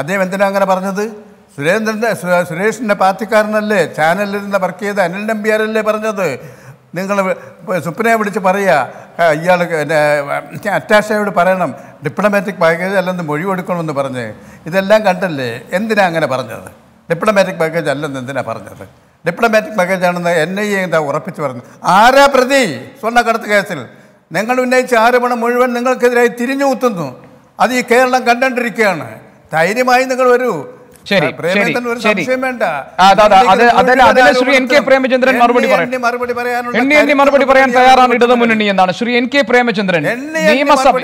അദ്ദേഹം എന്തിനാണ് അങ്ങനെ പറഞ്ഞത് സുരേന്ദ്രൻ്റെ സുരേഷിൻ്റെ പാർട്ടിക്കാരനല്ലേ ചാനലിൽ നിന്ന് വർക്ക് ചെയ്ത അനിൽ നമ്പ്യാരല്ലേ പറഞ്ഞത് നിങ്ങൾ സുപ്രിനെ വിളിച്ച് പറയുക ഇയാൾ പിന്നെ അറ്റാഷയോട് പറയണം ഡിപ്ലോമാറ്റിക് പാക്കേജ് അല്ലെന്ന് മൊഴി കൊടുക്കണമെന്ന് പറഞ്ഞ് ഇതെല്ലാം കണ്ടല്ലേ എന്തിനാ അങ്ങനെ പറഞ്ഞത് ഡിപ്ലോമാറ്റിക് പാക്കേജ് അല്ലെന്ന് എന്തിനാ പറഞ്ഞത് ഡിപ്ലോമാറ്റിക് പാക്കേജ് ആണെന്ന് എൻ ഐ എ എന്താ ഉറപ്പിച്ച് പറഞ്ഞു ആരാ പ്രതി സ്വർണ്ണക്കടത്ത് കേസിൽ നിങ്ങൾ ഉന്നയിച്ച ആരോപണം മുഴുവൻ നിങ്ങൾക്കെതിരായി തിരിഞ്ഞു കുത്തുന്നു അത് ഈ കേരളം കണ്ടുകൊണ്ടിരിക്കുകയാണ് ധൈര്യമായി നിങ്ങൾ വരൂ ശരി ശരി അതിന് ശ്രീ എൻ കെ പ്രേമചന്ദ്രൻ മറുപടി പറയും എണ്ണി എണ്ണി മറുപടി പറയാൻ തയ്യാറാണ് ഇടതുമുന്നണി എന്നാണ് ശ്രീ എൻ കെ പ്രേമചന്ദ്രൻ നിയമസഭ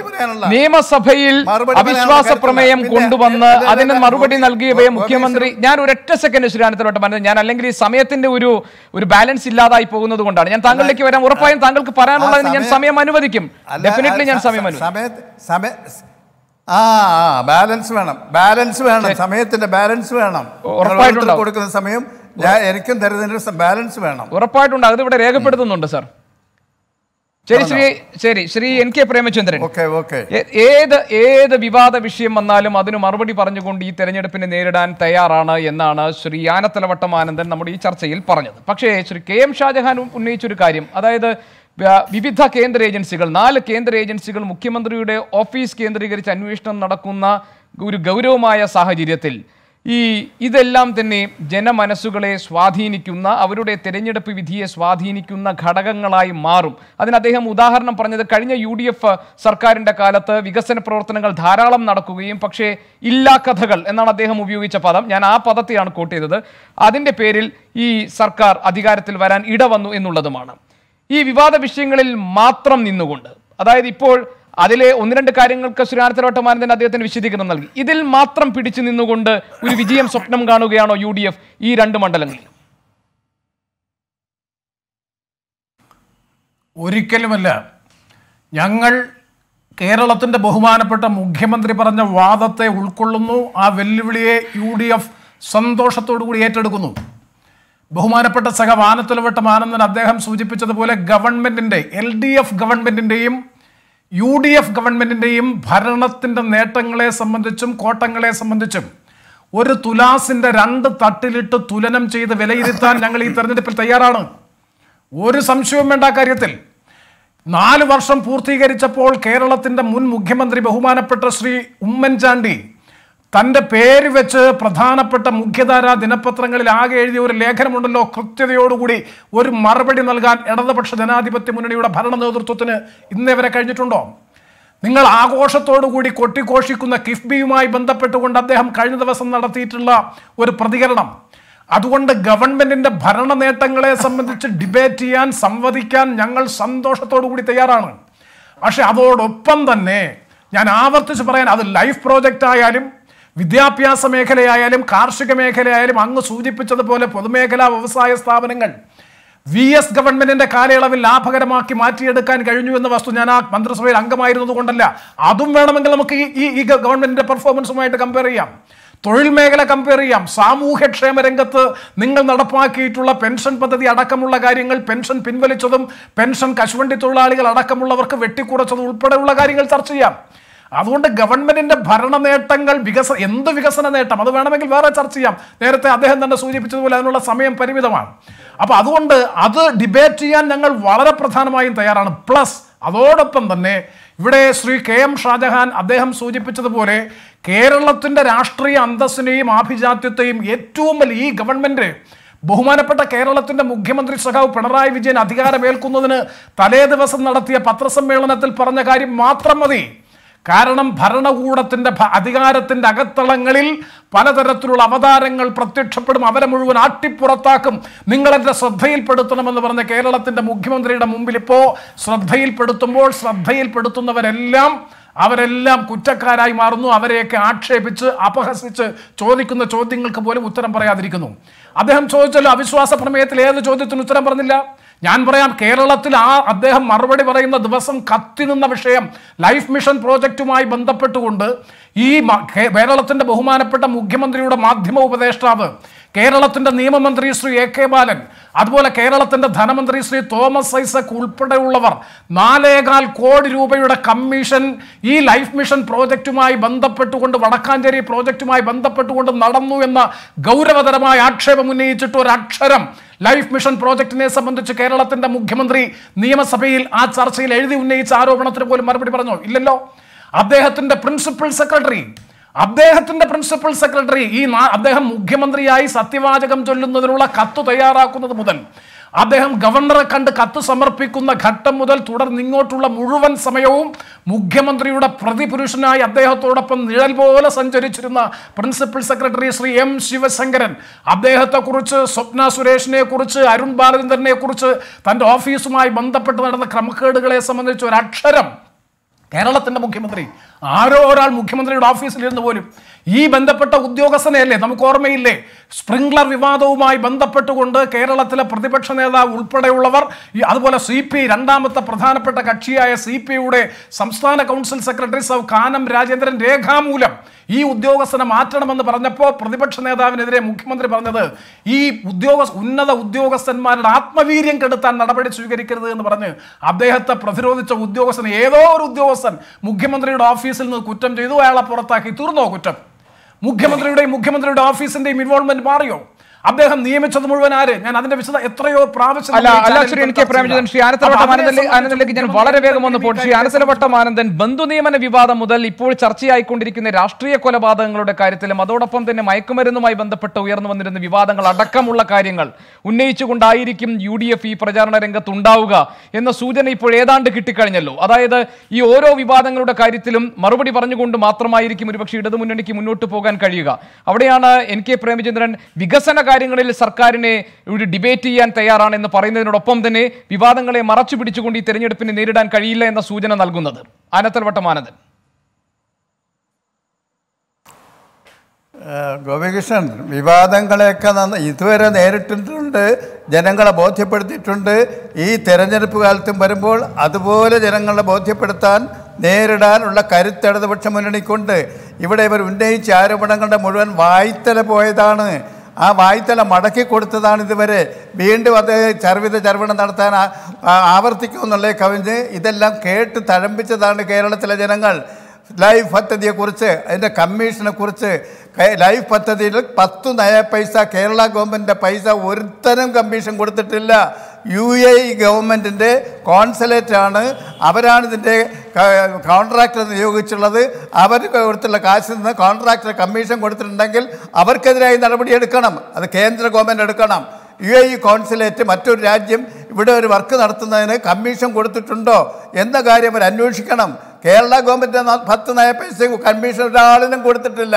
നിയമസഭയിൽ അവിശ്വാസ പ്രമേയം കൊണ്ടുവന്ന് അതിന് മറുപടി നൽകിയവയെ മുഖ്യമന്ത്രി ഞാൻ ഒരൊറ്റ സെക്കൻഡ് ശ്രീ ആനന്ദലോട്ട് പറഞ്ഞത് ഞാൻ അല്ലെങ്കിൽ ഈ സമയത്തിന്റെ ഒരു ഒരു ബാലൻസ് ഇല്ലാതായി പോകുന്നത് കൊണ്ടാണ് ഞാൻ താങ്കളിലേക്ക് വരാം ഉറപ്പായും താങ്കൾക്ക് പറയാനുള്ളതിന് ഞാൻ സമയം അനുവദിക്കും ഡെഫിനറ്റ്ലി ഞാൻ സമയം അനുവദിക്കും ആ ആ ബാലൻസ് വേണം ബാലൻസ് വേണം സമയത്തിന്റെ ബാലൻസ് വേണം ഉറപ്പായിട്ടും കൊടുക്കുന്ന സമയം ഞാൻ എനിക്കും തരുന്നതിന്റെ ബാലൻസ് വേണം ഉറപ്പായിട്ടുണ്ട് അത് ഇവിടെ രേഖപ്പെടുത്തുന്നുണ്ട് സാർ ശരി ശ്രീ ശരി ശ്രീ എൻ കെ പ്രേമചന്ദ്രൻ ഏത് ഏത് വിവാദ വിഷയം വന്നാലും അതിന് മറുപടി പറഞ്ഞുകൊണ്ട് ഈ തെരഞ്ഞെടുപ്പിനെ നേരിടാൻ തയ്യാറാണ് എന്നാണ് ശ്രീ ആനത്തലവട്ടം ആനന്ദൻ നമ്മുടെ ഈ ചർച്ചയിൽ പറഞ്ഞത് പക്ഷേ ശ്രീ കെ എം ഷാജഹാൻ ഉന്നയിച്ചൊരു കാര്യം അതായത് വിവിധ കേന്ദ്ര ഏജൻസികൾ നാല് കേന്ദ്ര ഏജൻസികൾ മുഖ്യമന്ത്രിയുടെ ഓഫീസ് കേന്ദ്രീകരിച്ച് അന്വേഷണം നടക്കുന്ന ഒരു ഗൗരവമായ സാഹചര്യത്തിൽ ഈ ഇതെല്ലാം തന്നെ ജനമനസ്സുകളെ സ്വാധീനിക്കുന്ന അവരുടെ തിരഞ്ഞെടുപ്പ് വിധിയെ സ്വാധീനിക്കുന്ന ഘടകങ്ങളായി മാറും അതിന് അദ്ദേഹം ഉദാഹരണം പറഞ്ഞത് കഴിഞ്ഞ യു ഡി എഫ് സർക്കാരിൻ്റെ കാലത്ത് വികസന പ്രവർത്തനങ്ങൾ ധാരാളം നടക്കുകയും പക്ഷേ ഇല്ലാ കഥകൾ എന്നാണ് അദ്ദേഹം ഉപയോഗിച്ച പദം ഞാൻ ആ പദത്തെയാണ് കോട്ട് ചെയ്തത് അതിൻ്റെ പേരിൽ ഈ സർക്കാർ അധികാരത്തിൽ വരാൻ ഇടവന്നു എന്നുള്ളതുമാണ് ഈ വിവാദ വിഷയങ്ങളിൽ മാത്രം നിന്നുകൊണ്ട് അതായത് ഇപ്പോൾ അതിലെ ഒന്ന് രണ്ട് കാര്യങ്ങൾക്ക് സുരാനത്തലോട്ടമാരൻ തന്നെ അദ്ദേഹത്തിന് വിശദീകരണം നൽകി ഇതിൽ മാത്രം പിടിച്ചു നിന്നുകൊണ്ട് ഒരു വിജയം സ്വപ്നം കാണുകയാണോ യു ഈ രണ്ട് മണ്ഡലങ്ങളിൽ ഒരിക്കലുമല്ല ഞങ്ങൾ കേരളത്തിൻ്റെ ബഹുമാനപ്പെട്ട മുഖ്യമന്ത്രി പറഞ്ഞ വാദത്തെ ഉൾക്കൊള്ളുന്നു ആ വെല്ലുവിളിയെ യു ഡി എഫ് സന്തോഷത്തോടു കൂടി ഏറ്റെടുക്കുന്നു ബഹുമാനപ്പെട്ട സഹ വാനത്തുലവട്ടം ആനന്ദൻ അദ്ദേഹം സൂചിപ്പിച്ചതുപോലെ ഗവൺമെൻറ്റിൻ്റെ എൽ ഡി എഫ് ഗവൺമെൻറ്റിൻ്റെയും യു ഡി എഫ് ഗവൺമെൻറ്റിൻ്റെയും ഭരണത്തിൻ്റെ നേട്ടങ്ങളെ സംബന്ധിച്ചും കോട്ടങ്ങളെ സംബന്ധിച്ചും ഒരു തുലാസിൻ്റെ രണ്ട് തട്ടിലിട്ട് തുലനം ചെയ്ത് വിലയിരുത്താൻ ഞങ്ങൾ ഈ തെരഞ്ഞെടുപ്പിൽ തയ്യാറാണ് ഒരു സംശയവും വേണ്ട കാര്യത്തിൽ നാല് വർഷം പൂർത്തീകരിച്ചപ്പോൾ കേരളത്തിൻ്റെ മുൻ മുഖ്യമന്ത്രി ബഹുമാനപ്പെട്ട ശ്രീ ഉമ്മൻചാണ്ടി തൻ്റെ പേര് വെച്ച് പ്രധാനപ്പെട്ട മുഖ്യധാരാ ദിനപത്രങ്ങളിൽ ആകെ എഴുതിയ ഒരു ലേഖനമുണ്ടല്ലോ കൃത്യതയോടുകൂടി ഒരു മറുപടി നൽകാൻ ഇടതുപക്ഷ ജനാധിപത്യ മുന്നണിയുടെ ഭരണ നേതൃത്വത്തിന് ഇന്നേ വരെ കഴിഞ്ഞിട്ടുണ്ടോ നിങ്ങൾ ആഘോഷത്തോടുകൂടി കൊട്ടിഘോഷിക്കുന്ന കിഫ്ബിയുമായി ബന്ധപ്പെട്ടുകൊണ്ട് അദ്ദേഹം കഴിഞ്ഞ ദിവസം നടത്തിയിട്ടുള്ള ഒരു പ്രതികരണം അതുകൊണ്ട് ഗവൺമെന്റിന്റെ ഭരണ നേട്ടങ്ങളെ സംബന്ധിച്ച് ഡിബേറ്റ് ചെയ്യാൻ സംവദിക്കാൻ ഞങ്ങൾ സന്തോഷത്തോടു കൂടി തയ്യാറാണ് പക്ഷെ അതോടൊപ്പം തന്നെ ഞാൻ ആവർത്തിച്ച് പറയാൻ അത് ലൈഫ് പ്രോജക്റ്റ് ആയാലും വിദ്യാഭ്യാസ മേഖലയായാലും കാർഷിക മേഖലയായാലും അങ്ങ് സൂചിപ്പിച്ചതുപോലെ പൊതുമേഖലാ വ്യവസായ സ്ഥാപനങ്ങൾ വി എസ് ഗവൺമെന്റിന്റെ കാലയളവിൽ ലാഭകരമാക്കി മാറ്റിയെടുക്കാൻ കഴിഞ്ഞു എന്ന വസ്തു ഞാൻ ആ മന്ത്രിസഭയിൽ അംഗമായിരുന്നതുകൊണ്ടല്ല അതും വേണമെങ്കിൽ നമുക്ക് ഈ ഈ ഗവൺമെന്റിന്റെ പെർഫോമൻസുമായിട്ട് കമ്പയർ ചെയ്യാം തൊഴിൽ മേഖല കമ്പയർ ചെയ്യാം സാമൂഹ്യക്ഷേമ രംഗത്ത് നിങ്ങൾ നടപ്പാക്കിയിട്ടുള്ള പെൻഷൻ പദ്ധതി അടക്കമുള്ള കാര്യങ്ങൾ പെൻഷൻ പിൻവലിച്ചതും പെൻഷൻ കശുവണ്ടി തൊഴിലാളികൾ അടക്കമുള്ളവർക്ക് വെട്ടിക്കുറച്ചതും ഉൾപ്പെടെയുള്ള കാര്യങ്ങൾ ചർച്ച ചെയ്യാം അതുകൊണ്ട് ഗവൺമെന്റിന്റെ ഭരണ നേട്ടങ്ങൾ വികസ എന്ത് വികസന നേട്ടം അത് വേണമെങ്കിൽ വേറെ ചർച്ച ചെയ്യാം നേരത്തെ അദ്ദേഹം തന്നെ സൂചിപ്പിച്ചതുപോലെ അതിനുള്ള സമയം പരിമിതമാണ് അപ്പോൾ അതുകൊണ്ട് അത് ഡിബേറ്റ് ചെയ്യാൻ ഞങ്ങൾ വളരെ പ്രധാനമായും തയ്യാറാണ് പ്ലസ് അതോടൊപ്പം തന്നെ ഇവിടെ ശ്രീ കെ എം ഷാജഹാൻ അദ്ദേഹം സൂചിപ്പിച്ചതുപോലെ കേരളത്തിൻ്റെ രാഷ്ട്രീയ അന്തസ്സിനെയും ആഭിജാത്യത്തെയും ഏറ്റവും വലിയ ഈ ഗവൺമെൻറ് ബഹുമാനപ്പെട്ട കേരളത്തിൻ്റെ മുഖ്യമന്ത്രി സഖാവ് പിണറായി വിജയൻ അധികാരമേൽക്കുന്നതിന് തലേ ദിവസം നടത്തിയ പത്രസമ്മേളനത്തിൽ പറഞ്ഞ കാര്യം മാത്രം മതി കാരണം ഭരണകൂടത്തിൻ്റെ അധികാരത്തിൻ്റെ അകത്തളങ്ങളിൽ പലതരത്തിലുള്ള അവതാരങ്ങൾ പ്രത്യക്ഷപ്പെടും അവരെ മുഴുവൻ ആട്ടിപ്പുറത്താക്കും നിങ്ങളെൻ്റെ ശ്രദ്ധയിൽപ്പെടുത്തണമെന്ന് പറഞ്ഞ കേരളത്തിൻ്റെ മുഖ്യമന്ത്രിയുടെ മുമ്പിൽ ഇപ്പോൾ ശ്രദ്ധയിൽപ്പെടുത്തുമ്പോൾ ശ്രദ്ധയിൽപ്പെടുത്തുന്നവരെല്ലാം അവരെല്ലാം കുറ്റക്കാരായി മാറുന്നു അവരെയൊക്കെ ആക്ഷേപിച്ച് അപഹസിച്ച് ചോദിക്കുന്ന ചോദ്യങ്ങൾക്ക് പോലും ഉത്തരം പറയാതിരിക്കുന്നു അദ്ദേഹം ചോദിച്ചല്ലോ അവിശ്വാസ പ്രമേയത്തിൽ ഏത് ചോദ്യത്തിന് ഉത്തരം പറഞ്ഞില്ല ഞാൻ പറയാം കേരളത്തിൽ ആ അദ്ദേഹം മറുപടി പറയുന്ന ദിവസം കത്തി നിന്ന വിഷയം ലൈഫ് മിഷൻ പ്രോജക്റ്റുമായി ബന്ധപ്പെട്ടുകൊണ്ട് ഈ കേരളത്തിൻ്റെ ബഹുമാനപ്പെട്ട മുഖ്യമന്ത്രിയുടെ മാധ്യമ ഉപദേഷ്ടാവ് കേരളത്തിൻ്റെ നിയമമന്ത്രി ശ്രീ എ കെ ബാലൻ അതുപോലെ കേരളത്തിൻ്റെ ധനമന്ത്രി ശ്രീ തോമസ് ഐസക് ഉൾപ്പെടെയുള്ളവർ നാലേകാൽ കോടി രൂപയുടെ കമ്മീഷൻ ഈ ലൈഫ് മിഷൻ പ്രോജക്റ്റുമായി ബന്ധപ്പെട്ടുകൊണ്ട് വടക്കാഞ്ചേരി പ്രോജക്റ്റുമായി ബന്ധപ്പെട്ടുകൊണ്ട് നടന്നു എന്ന ഗൗരവതരമായ ആക്ഷേപം ഉന്നയിച്ചിട്ട് ഒരക്ഷരം ലൈഫ് മിഷൻ പ്രോജക്ടിനെ സംബന്ധിച്ച് കേരളത്തിന്റെ മുഖ്യമന്ത്രി നിയമസഭയിൽ ആ ചർച്ചയിൽ എഴുതി ഉന്നയിച്ച ആരോപണത്തിന് പോലും മറുപടി പറഞ്ഞു ഇല്ലല്ലോ അദ്ദേഹത്തിന്റെ പ്രിൻസിപ്പൽ സെക്രട്ടറി അദ്ദേഹത്തിന്റെ പ്രിൻസിപ്പൽ സെക്രട്ടറി ഈ അദ്ദേഹം മുഖ്യമന്ത്രിയായി സത്യവാചകം ചൊല്ലുന്നതിനുള്ള കത്ത് തയ്യാറാക്കുന്നത് മുതൽ അദ്ദേഹം ഗവർണറെ കണ്ട് കത്ത് സമർപ്പിക്കുന്ന ഘട്ടം മുതൽ തുടർന്ന് ഇങ്ങോട്ടുള്ള മുഴുവൻ സമയവും മുഖ്യമന്ത്രിയുടെ പ്രതിപുരുഷനായി അദ്ദേഹത്തോടൊപ്പം നിഴൽ പോലെ സഞ്ചരിച്ചിരുന്ന principal secretary Shri M Sivasankaran അദ്ദേഹത്തെക്കുറിച്ച് സ്വപ്ന സുരേഷിനെ കുറിച്ച് അരുൺ ബാലചന്ദ്രനെ കുറിച്ച് തൻ്റെ ഓഫീസുമായി ബന്ധപ്പെട്ട് നടന്ന ക്രമക്കേടുകളെ സംബന്ധിച്ച് ഒരക്ഷരം കേരളത്തിൻ്റെ മുഖ്യമന്ത്രി ആരോ ഒരാൾ മുഖ്യമന്ത്രിയുടെ ഓഫീസിലിരുന്ന് പോലും ഈ ബന്ധപ്പെട്ട ഉദ്യോഗസ്ഥനെയല്ലേ നമുക്ക് ഓർമ്മയില്ലേ സ്പ്രിംഗ്ലർ വിവാദവുമായി ബന്ധപ്പെട്ടുകൊണ്ട് കേരളത്തിലെ പ്രതിപക്ഷ നേതാവ് ഉൾപ്പെടെയുള്ളവർ അതുപോലെ സി പി രണ്ടാമത്തെ പ്രധാനപ്പെട്ട കക്ഷിയായ സി പി യുടെ സംസ്ഥാന കൗൺസിൽ സെക്രട്ടറി സൗ കാനം രാജേന്ദ്രൻ രേഖാമൂലം ഈ ഉദ്യോഗസ്ഥനെ മാറ്റണമെന്ന് പറഞ്ഞപ്പോൾ പ്രതിപക്ഷ നേതാവിനെതിരെ മുഖ്യമന്ത്രി പറഞ്ഞത് ഈ ഉദ്യോഗ ഉന്നത ഉദ്യോഗസ്ഥന്മാരുടെ ആത്മവീര്യം കെടുത്താൻ നടപടി സ്വീകരിക്കരുത് എന്ന് പറഞ്ഞ് അദ്ദേഹത്തെ പ്രതിരോധിച്ച ഉദ്യോഗസ്ഥൻ ഏതോ ഒരു ഉദ്യോഗസ്ഥൻ മുഖ്യമന്ത്രിയുടെ ഓഫീസ് ഓഫീസിൽ നിന്ന് കുറ്റം ചെയ്തു അയാളെ പുറത്താക്കി തീർന്നോ കുറ്റം മുഖ്യമന്ത്രിയുടെയും മുഖ്യമന്ത്രിയുടെ ഓഫീസിന്റെയും ഇൻവോൾവ്മെന്റ് മാറിയോ അദ്ദേഹം നിയമിച്ചത് മുഴുവൻ ആര് ഞാൻ അതിന്റെ വിശദ എത്രയോ പ്രാവശ്യം അല്ല അല്ല ശ്രീ പ്രേമചന്ദ്രൻ ശ്രീ ഞാൻ വളരെ വേഗം ഒന്ന് പോട്ടെ ശ്രീ ആനന്ദൻ ബന്ധു നിയമന വിവാദം മുതൽ ഇപ്പോൾ ചർച്ചയായിക്കൊണ്ടിരിക്കുന്ന രാഷ്ട്രീയ കൊലപാതകങ്ങളുടെ കാര്യത്തിലും അതോടൊപ്പം തന്നെ മയക്കുമരുന്നുമായി ബന്ധപ്പെട്ട് ഉയർന്നു വന്നിരുന്ന വിവാദങ്ങൾ അടക്കമുള്ള കാര്യങ്ങൾ ഉന്നയിച്ചുകൊണ്ടായിരിക്കും യു ഡി എഫ് ഈ പ്രചാരണ രംഗത്ത് ഉണ്ടാവുക എന്ന സൂചന ഇപ്പോൾ ഏതാണ്ട് കിട്ടിക്കഴിഞ്ഞല്ലോ അതായത് ഈ ഓരോ വിവാദങ്ങളുടെ കാര്യത്തിലും മറുപടി പറഞ്ഞുകൊണ്ട് മാത്രമായിരിക്കും ഒരുപക്ഷെ ഇടതുമുന്നണിക്ക് മുന്നോട്ട് പോകാൻ കഴിയുക അവിടെയാണ് എൻ കെ പ്രേമചന്ദ്രൻ വികസന കാര്യങ്ങളിൽ സർക്കാരിനെ ഇവിടെ ഡിബേറ്റ് ചെയ്യാൻ തയ്യാറാണെന്ന് പറയുന്നതിനോടൊപ്പം തന്നെ വിവാദങ്ങളെ മറച്ചു പിടിച്ചുകൊണ്ട് ഈ തെരഞ്ഞെടുപ്പിനെ നേരിടാൻ കഴിയില്ല എന്ന സൂചന നൽകുന്നത് ആനത്തൽ വട്ടമാനന്ദൻ ഗോപികൃഷ്ണൻ വിവാദങ്ങളെയൊക്കെ ഇതുവരെ നേരിട്ടിട്ടുണ്ട് ജനങ്ങളെ ബോധ്യപ്പെടുത്തിയിട്ടുണ്ട് ഈ തെരഞ്ഞെടുപ്പ് കാലത്തും വരുമ്പോൾ അതുപോലെ ജനങ്ങളെ ബോധ്യപ്പെടുത്താൻ നേരിടാനുള്ള കരുത്തിടതുപക്ഷ മുന്നണിക്കൊണ്ട് ഇവിടെ ഇവർ ഉന്നയിച്ച ആരോപണങ്ങളുടെ മുഴുവൻ വായ്ത്തല പോയതാണ് ആ വായ്ത്തല മടക്കി കൊടുത്തതാണ് ഇതുവരെ വീണ്ടും അത് ചർവിത ചർവണം നടത്താൻ ആവർത്തിക്കുമെന്നുള്ള കവിഞ്ഞ് ഇതെല്ലാം കേട്ട് തഴമ്പിച്ചതാണ് കേരളത്തിലെ ജനങ്ങൾ ലൈഫ് പദ്ധതിയെക്കുറിച്ച് അതിൻ്റെ കമ്മീഷനെക്കുറിച്ച് ലൈഫ് പദ്ധതിയിൽ പത്ത് നയ പൈസ കേരള ഗവൺമെൻറ്റിൻ്റെ പൈസ ഒരുത്തരം കമ്മീഷൻ കൊടുത്തിട്ടില്ല യു എ ഗവൺമെൻറ്റിൻ്റെ കോൺസലേറ്റാണ് അവരാണ് ഇതിൻ്റെ കോൺട്രാക്ടർ നിയോഗിച്ചുള്ളത് അവർക്ക് കൊടുത്തുള്ള കാശിൽ നിന്ന് കോൺട്രാക്ടർ കമ്മീഷൻ കൊടുത്തിട്ടുണ്ടെങ്കിൽ അവർക്കെതിരായി നടപടിയെടുക്കണം അത് കേന്ദ്ര ഗവൺമെൻറ് എടുക്കണം യു എ ഇ കോൺസുലേറ്റ് മറ്റൊരു രാജ്യം ഇവിടെ ഒരു വർക്ക് നടത്തുന്നതിന് കമ്മീഷൻ കൊടുത്തിട്ടുണ്ടോ എന്ന കാര്യം അവർ അന്വേഷിക്കണം കേരള ഗവൺമെൻറ് പത്ത് നയ പൈസ കമ്മീഷൻ ഒരാളിനും കൊടുത്തിട്ടില്ല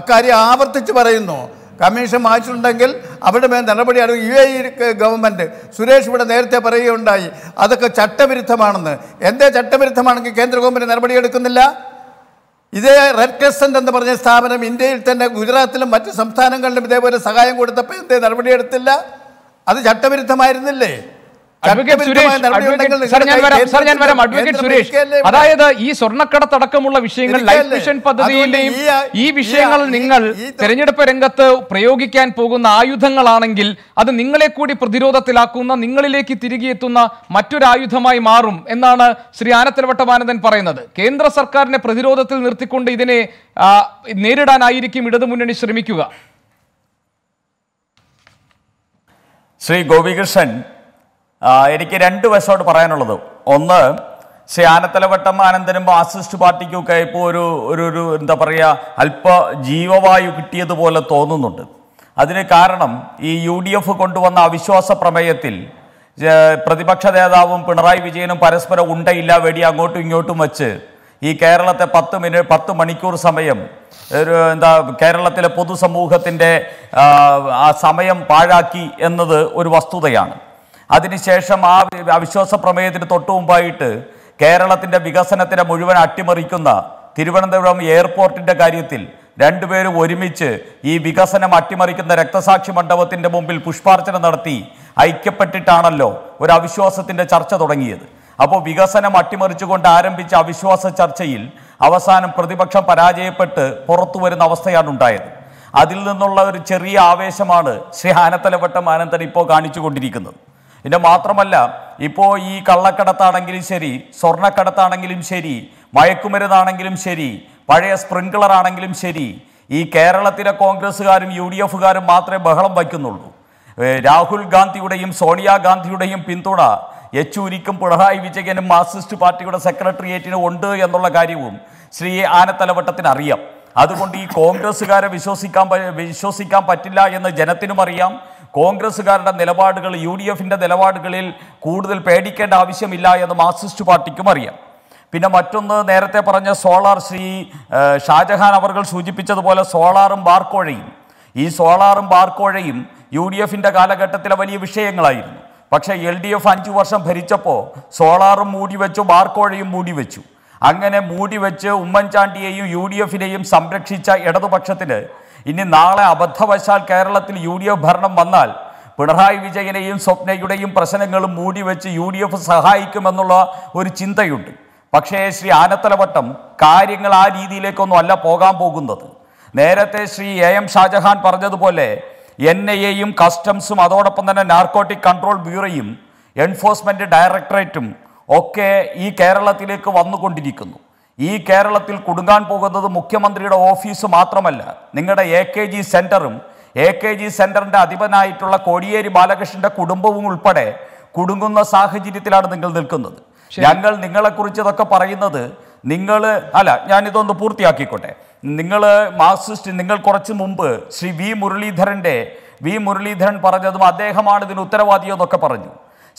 അക്കാര്യം ആവർത്തിച്ച് പറയുന്നു കമ്മീഷൻ മാറ്റിട്ടുണ്ടെങ്കിൽ അവിടെ മേൽ നടപടിയാണ് U A E government Suresh ഇവിടെ നേരത്തെ പറയുകയുണ്ടായി അതൊക്കെ ചട്ടവിരുദ്ധമാണെന്ന് എന്തേ ചട്ടവിരുദ്ധമാണെങ്കിൽ കേന്ദ്ര ഗവൺമെൻറ് നടപടിയെടുക്കുന്നില്ല ഇതേ റെഡ് ക്രസൻറ്റ് എന്ന് പറഞ്ഞ സ്ഥാപനം ഇന്ത്യയിൽ തന്നെ ഗുജറാത്തിലും മറ്റ് സംസ്ഥാനങ്ങളിലും ഇതേപോലെ സഹായം കൊടുത്തപ്പോൾ എന്തേ നടപടിയെടുത്തില്ല അത് ചട്ടവിരുദ്ധമായിരുന്നില്ലേ അതായത് ഈ അടക്കമുള്ള വിഷയങ്ങൾ ലൈഫ് മിഷൻ പദ്ധതിയിലെയും ഈ വിഷയങ്ങൾ നിങ്ങൾ തെരഞ്ഞെടുപ്പ് രംഗത്ത് പ്രയോഗിക്കാൻ പോകുന്ന ആയുധങ്ങളാണെങ്കിൽ അത് നിങ്ങളെ കൂടി പ്രതിരോധത്തിലാക്കുന്ന നിങ്ങളിലേക്ക് തിരികെ എത്തുന്ന മറ്റൊരായുധമായി മാറും എന്നാണ് ശ്രീ ആനത്തലവട്ടമാനന്ദൻ പറയുന്നത് കേന്ദ്ര സർക്കാരിനെ പ്രതിരോധത്തിൽ നിർത്തിക്കൊണ്ട് ഇതിനെ നേരിടാനായിരിക്കും ഇടതുമുന്നണി ശ്രമിക്കുക ശ്രീ ഗോപികൃഷ്ണൻ എനിക്ക് രണ്ട് വശമോട് പറയാനുള്ളത് ഒന്ന് ശ്രീ ആനന്ദനും മാർസിസ്റ്റ് പാർട്ടിക്കും ഒക്കെ ഇപ്പോൾ ഒരു ഒരു ഒരു എന്താ പറയുക അല്പ ജീവവായു കിട്ടിയതുപോലെ തോന്നുന്നുണ്ട് അതിന് കാരണം ഈ യു ഡി എഫ് കൊണ്ടുവന്ന അവിശ്വാസ പ്രമേയത്തിൽ പ്രതിപക്ഷ നേതാവും പിണറായി വിജയനും പരസ്പരം ഉണ്ടയില്ല വെടി അങ്ങോട്ടും ഇങ്ങോട്ടും വച്ച് ഈ കേരളത്തെ പത്ത് മിനിറ്റ് പത്ത് മണിക്കൂർ സമയം ഒരു എന്താ കേരളത്തിലെ പൊതുസമൂഹത്തിൻ്റെ ആ സമയം പാഴാക്കി എന്നത് ഒരു വസ്തുതയാണ് അതിനുശേഷം ആ അവിശ്വാസ പ്രമേയത്തിന് തൊട്ടു മുമ്പായിട്ട് കേരളത്തിൻ്റെ വികസനത്തിൻ്റെ മുഴുവൻ അട്ടിമറിക്കുന്ന തിരുവനന്തപുരം എയർപോർട്ടിൻ്റെ കാര്യത്തിൽ രണ്ടുപേരും ഒരുമിച്ച് ഈ വികസനം അട്ടിമറിക്കുന്ന രക്തസാക്ഷി മണ്ഡപത്തിൻ്റെ മുമ്പിൽ പുഷ്പാർച്ചന നടത്തി ഐക്യപ്പെട്ടിട്ടാണല്ലോ ഒരു അവിശ്വാസത്തിൻ്റെ ചർച്ച തുടങ്ങിയത് അപ്പോൾ വികസനം അട്ടിമറിച്ചുകൊണ്ട് ആരംഭിച്ച അവിശ്വാസ ചർച്ചയിൽ അവസാനം പ്രതിപക്ഷം പരാജയപ്പെട്ട് പുറത്തു വരുന്ന അവസ്ഥയാണ് ഉണ്ടായത് അതിൽ നിന്നുള്ള ഒരു ചെറിയ ആവേശമാണ് ശ്രീ ആനത്തലവട്ടം ആനന്ദൻ ഇപ്പോൾ കാണിച്ചു കൊണ്ടിരിക്കുന്നത് പിന്നെ മാത്രമല്ല ഇപ്പോൾ ഈ കള്ളക്കടത്താണെങ്കിലും ശരി സ്വർണ്ണക്കടത്താണെങ്കിലും ശരി മയക്കുമരുതാണെങ്കിലും ശരി പഴയ സ്പ്രിങ്ക്ലർ ആണെങ്കിലും ശരി ഈ കേരളത്തിലെ കോൺഗ്രസ്സുകാരും യു ഡി എഫുകാരും മാത്രമേ ബഹളം വയ്ക്കുന്നുള്ളൂ രാഹുൽ ഗാന്ധിയുടെയും സോണിയാഗാന്ധിയുടെയും പിന്തുണ യെച്ചൂരിക്കും പിണറായി വിജയനും മാർസിസ്റ്റ് പാർട്ടിയുടെ സെക്രട്ടേറിയറ്റിനും ഉണ്ട് എന്നുള്ള കാര്യവും ശ്രീ ആനത്തലവട്ടത്തിന് അറിയാം അതുകൊണ്ട് ഈ കോൺഗ്രസ്സുകാരെ വിശ്വസിക്കാൻ വിശ്വസിക്കാൻ പറ്റില്ല എന്ന് ജനത്തിനും അറിയാം കോൺഗ്രസ്സുകാരുടെ നിലപാടുകൾ യു ഡി എഫിൻ്റെ നിലപാടുകളിൽ കൂടുതൽ പേടിക്കേണ്ട ആവശ്യമില്ല എന്ന് മാർക്സിസ്റ്റ് പാർട്ടിക്കും അറിയാം പിന്നെ മറ്റൊന്ന് നേരത്തെ പറഞ്ഞ സോളാർ ശ്രീ ഷാജഹാൻ അവർ സൂചിപ്പിച്ചതുപോലെ സോളാറും ബാർക്കോഴയും ഈ സോളാറും ബാർക്കോഴയും യു ഡി എഫിൻ്റെ കാലഘട്ടത്തിലെ വലിയ വിഷയങ്ങളായിരുന്നു പക്ഷേ എൽ ഡി എഫ് അഞ്ചു വർഷം ഭരിച്ചപ്പോൾ സോളാറും മൂടി വെച്ചു ബാർക്കോഴയും മൂടി വെച്ചു അങ്ങനെ മൂടി വെച്ച് ഉമ്മൻചാണ്ടിയെയും യു ഡി എഫിനെയും സംരക്ഷിച്ച ഇടതുപക്ഷത്തിന് ഇനി നാളെ അബദ്ധവശാൽ കേരളത്തിൽ യു ഡി എഫ് ഭരണം വന്നാൽ പിണറായി വിജയനെയും സ്വപ്നയുടെയും പ്രശ്നങ്ങളും മൂടി വെച്ച് യു ഡി എഫ് സഹായിക്കുമെന്നുള്ള ഒരു ചിന്തയുണ്ട് പക്ഷേ ശ്രീ ആനത്തലവട്ടം കാര്യങ്ങൾ ആ രീതിയിലേക്കൊന്നും അല്ല പോകാൻ പോകുന്നത് നേരത്തെ ശ്രീ എ എം ഷാജഹാൻ പറഞ്ഞതുപോലെ എൻ ഐ എയും കസ്റ്റംസും അതോടൊപ്പം തന്നെ നാർക്കോട്ടിക് കൺട്രോൾ ബ്യൂറോയും എൻഫോഴ്സ്മെൻറ്റ് ഡയറക്ടറേറ്റും ഒക്കെ ഈ കേരളത്തിലേക്ക് വന്നുകൊണ്ടിരിക്കുന്നു ഈ കേരളത്തിൽ കുടുങ്ങാൻ പോകുന്നത് മുഖ്യമന്ത്രിയുടെ ഓഫീസ് മാത്രമല്ല നിങ്ങളുടെ എ കെ ജി സെൻറ്ററും എ കെ ജി സെൻറ്ററിൻ്റെ അധിപനായിട്ടുള്ള കോടിയേരി ബാലകൃഷ്ണൻ്റെ കുടുംബവും ഉൾപ്പെടെ കുടുങ്ങുന്ന സാഹചര്യത്തിലാണ് നിങ്ങൾ നിൽക്കുന്നത് ഞങ്ങൾ നിങ്ങളെക്കുറിച്ച് ഇതൊക്കെ പറയുന്നത് നിങ്ങൾ അല്ല ഞാനിതൊന്ന് പൂർത്തിയാക്കിക്കോട്ടെ നിങ്ങൾ മാർക്സിസ്റ്റ് നിങ്ങൾ കുറച്ച് മുമ്പ് ശ്രീ വി മുരളീധരൻ്റെ വി മുരളീധരൻ പറഞ്ഞതും അദ്ദേഹമാണ് ഇതിന് ഉത്തരവാദി എന്നൊക്കെ പറഞ്ഞു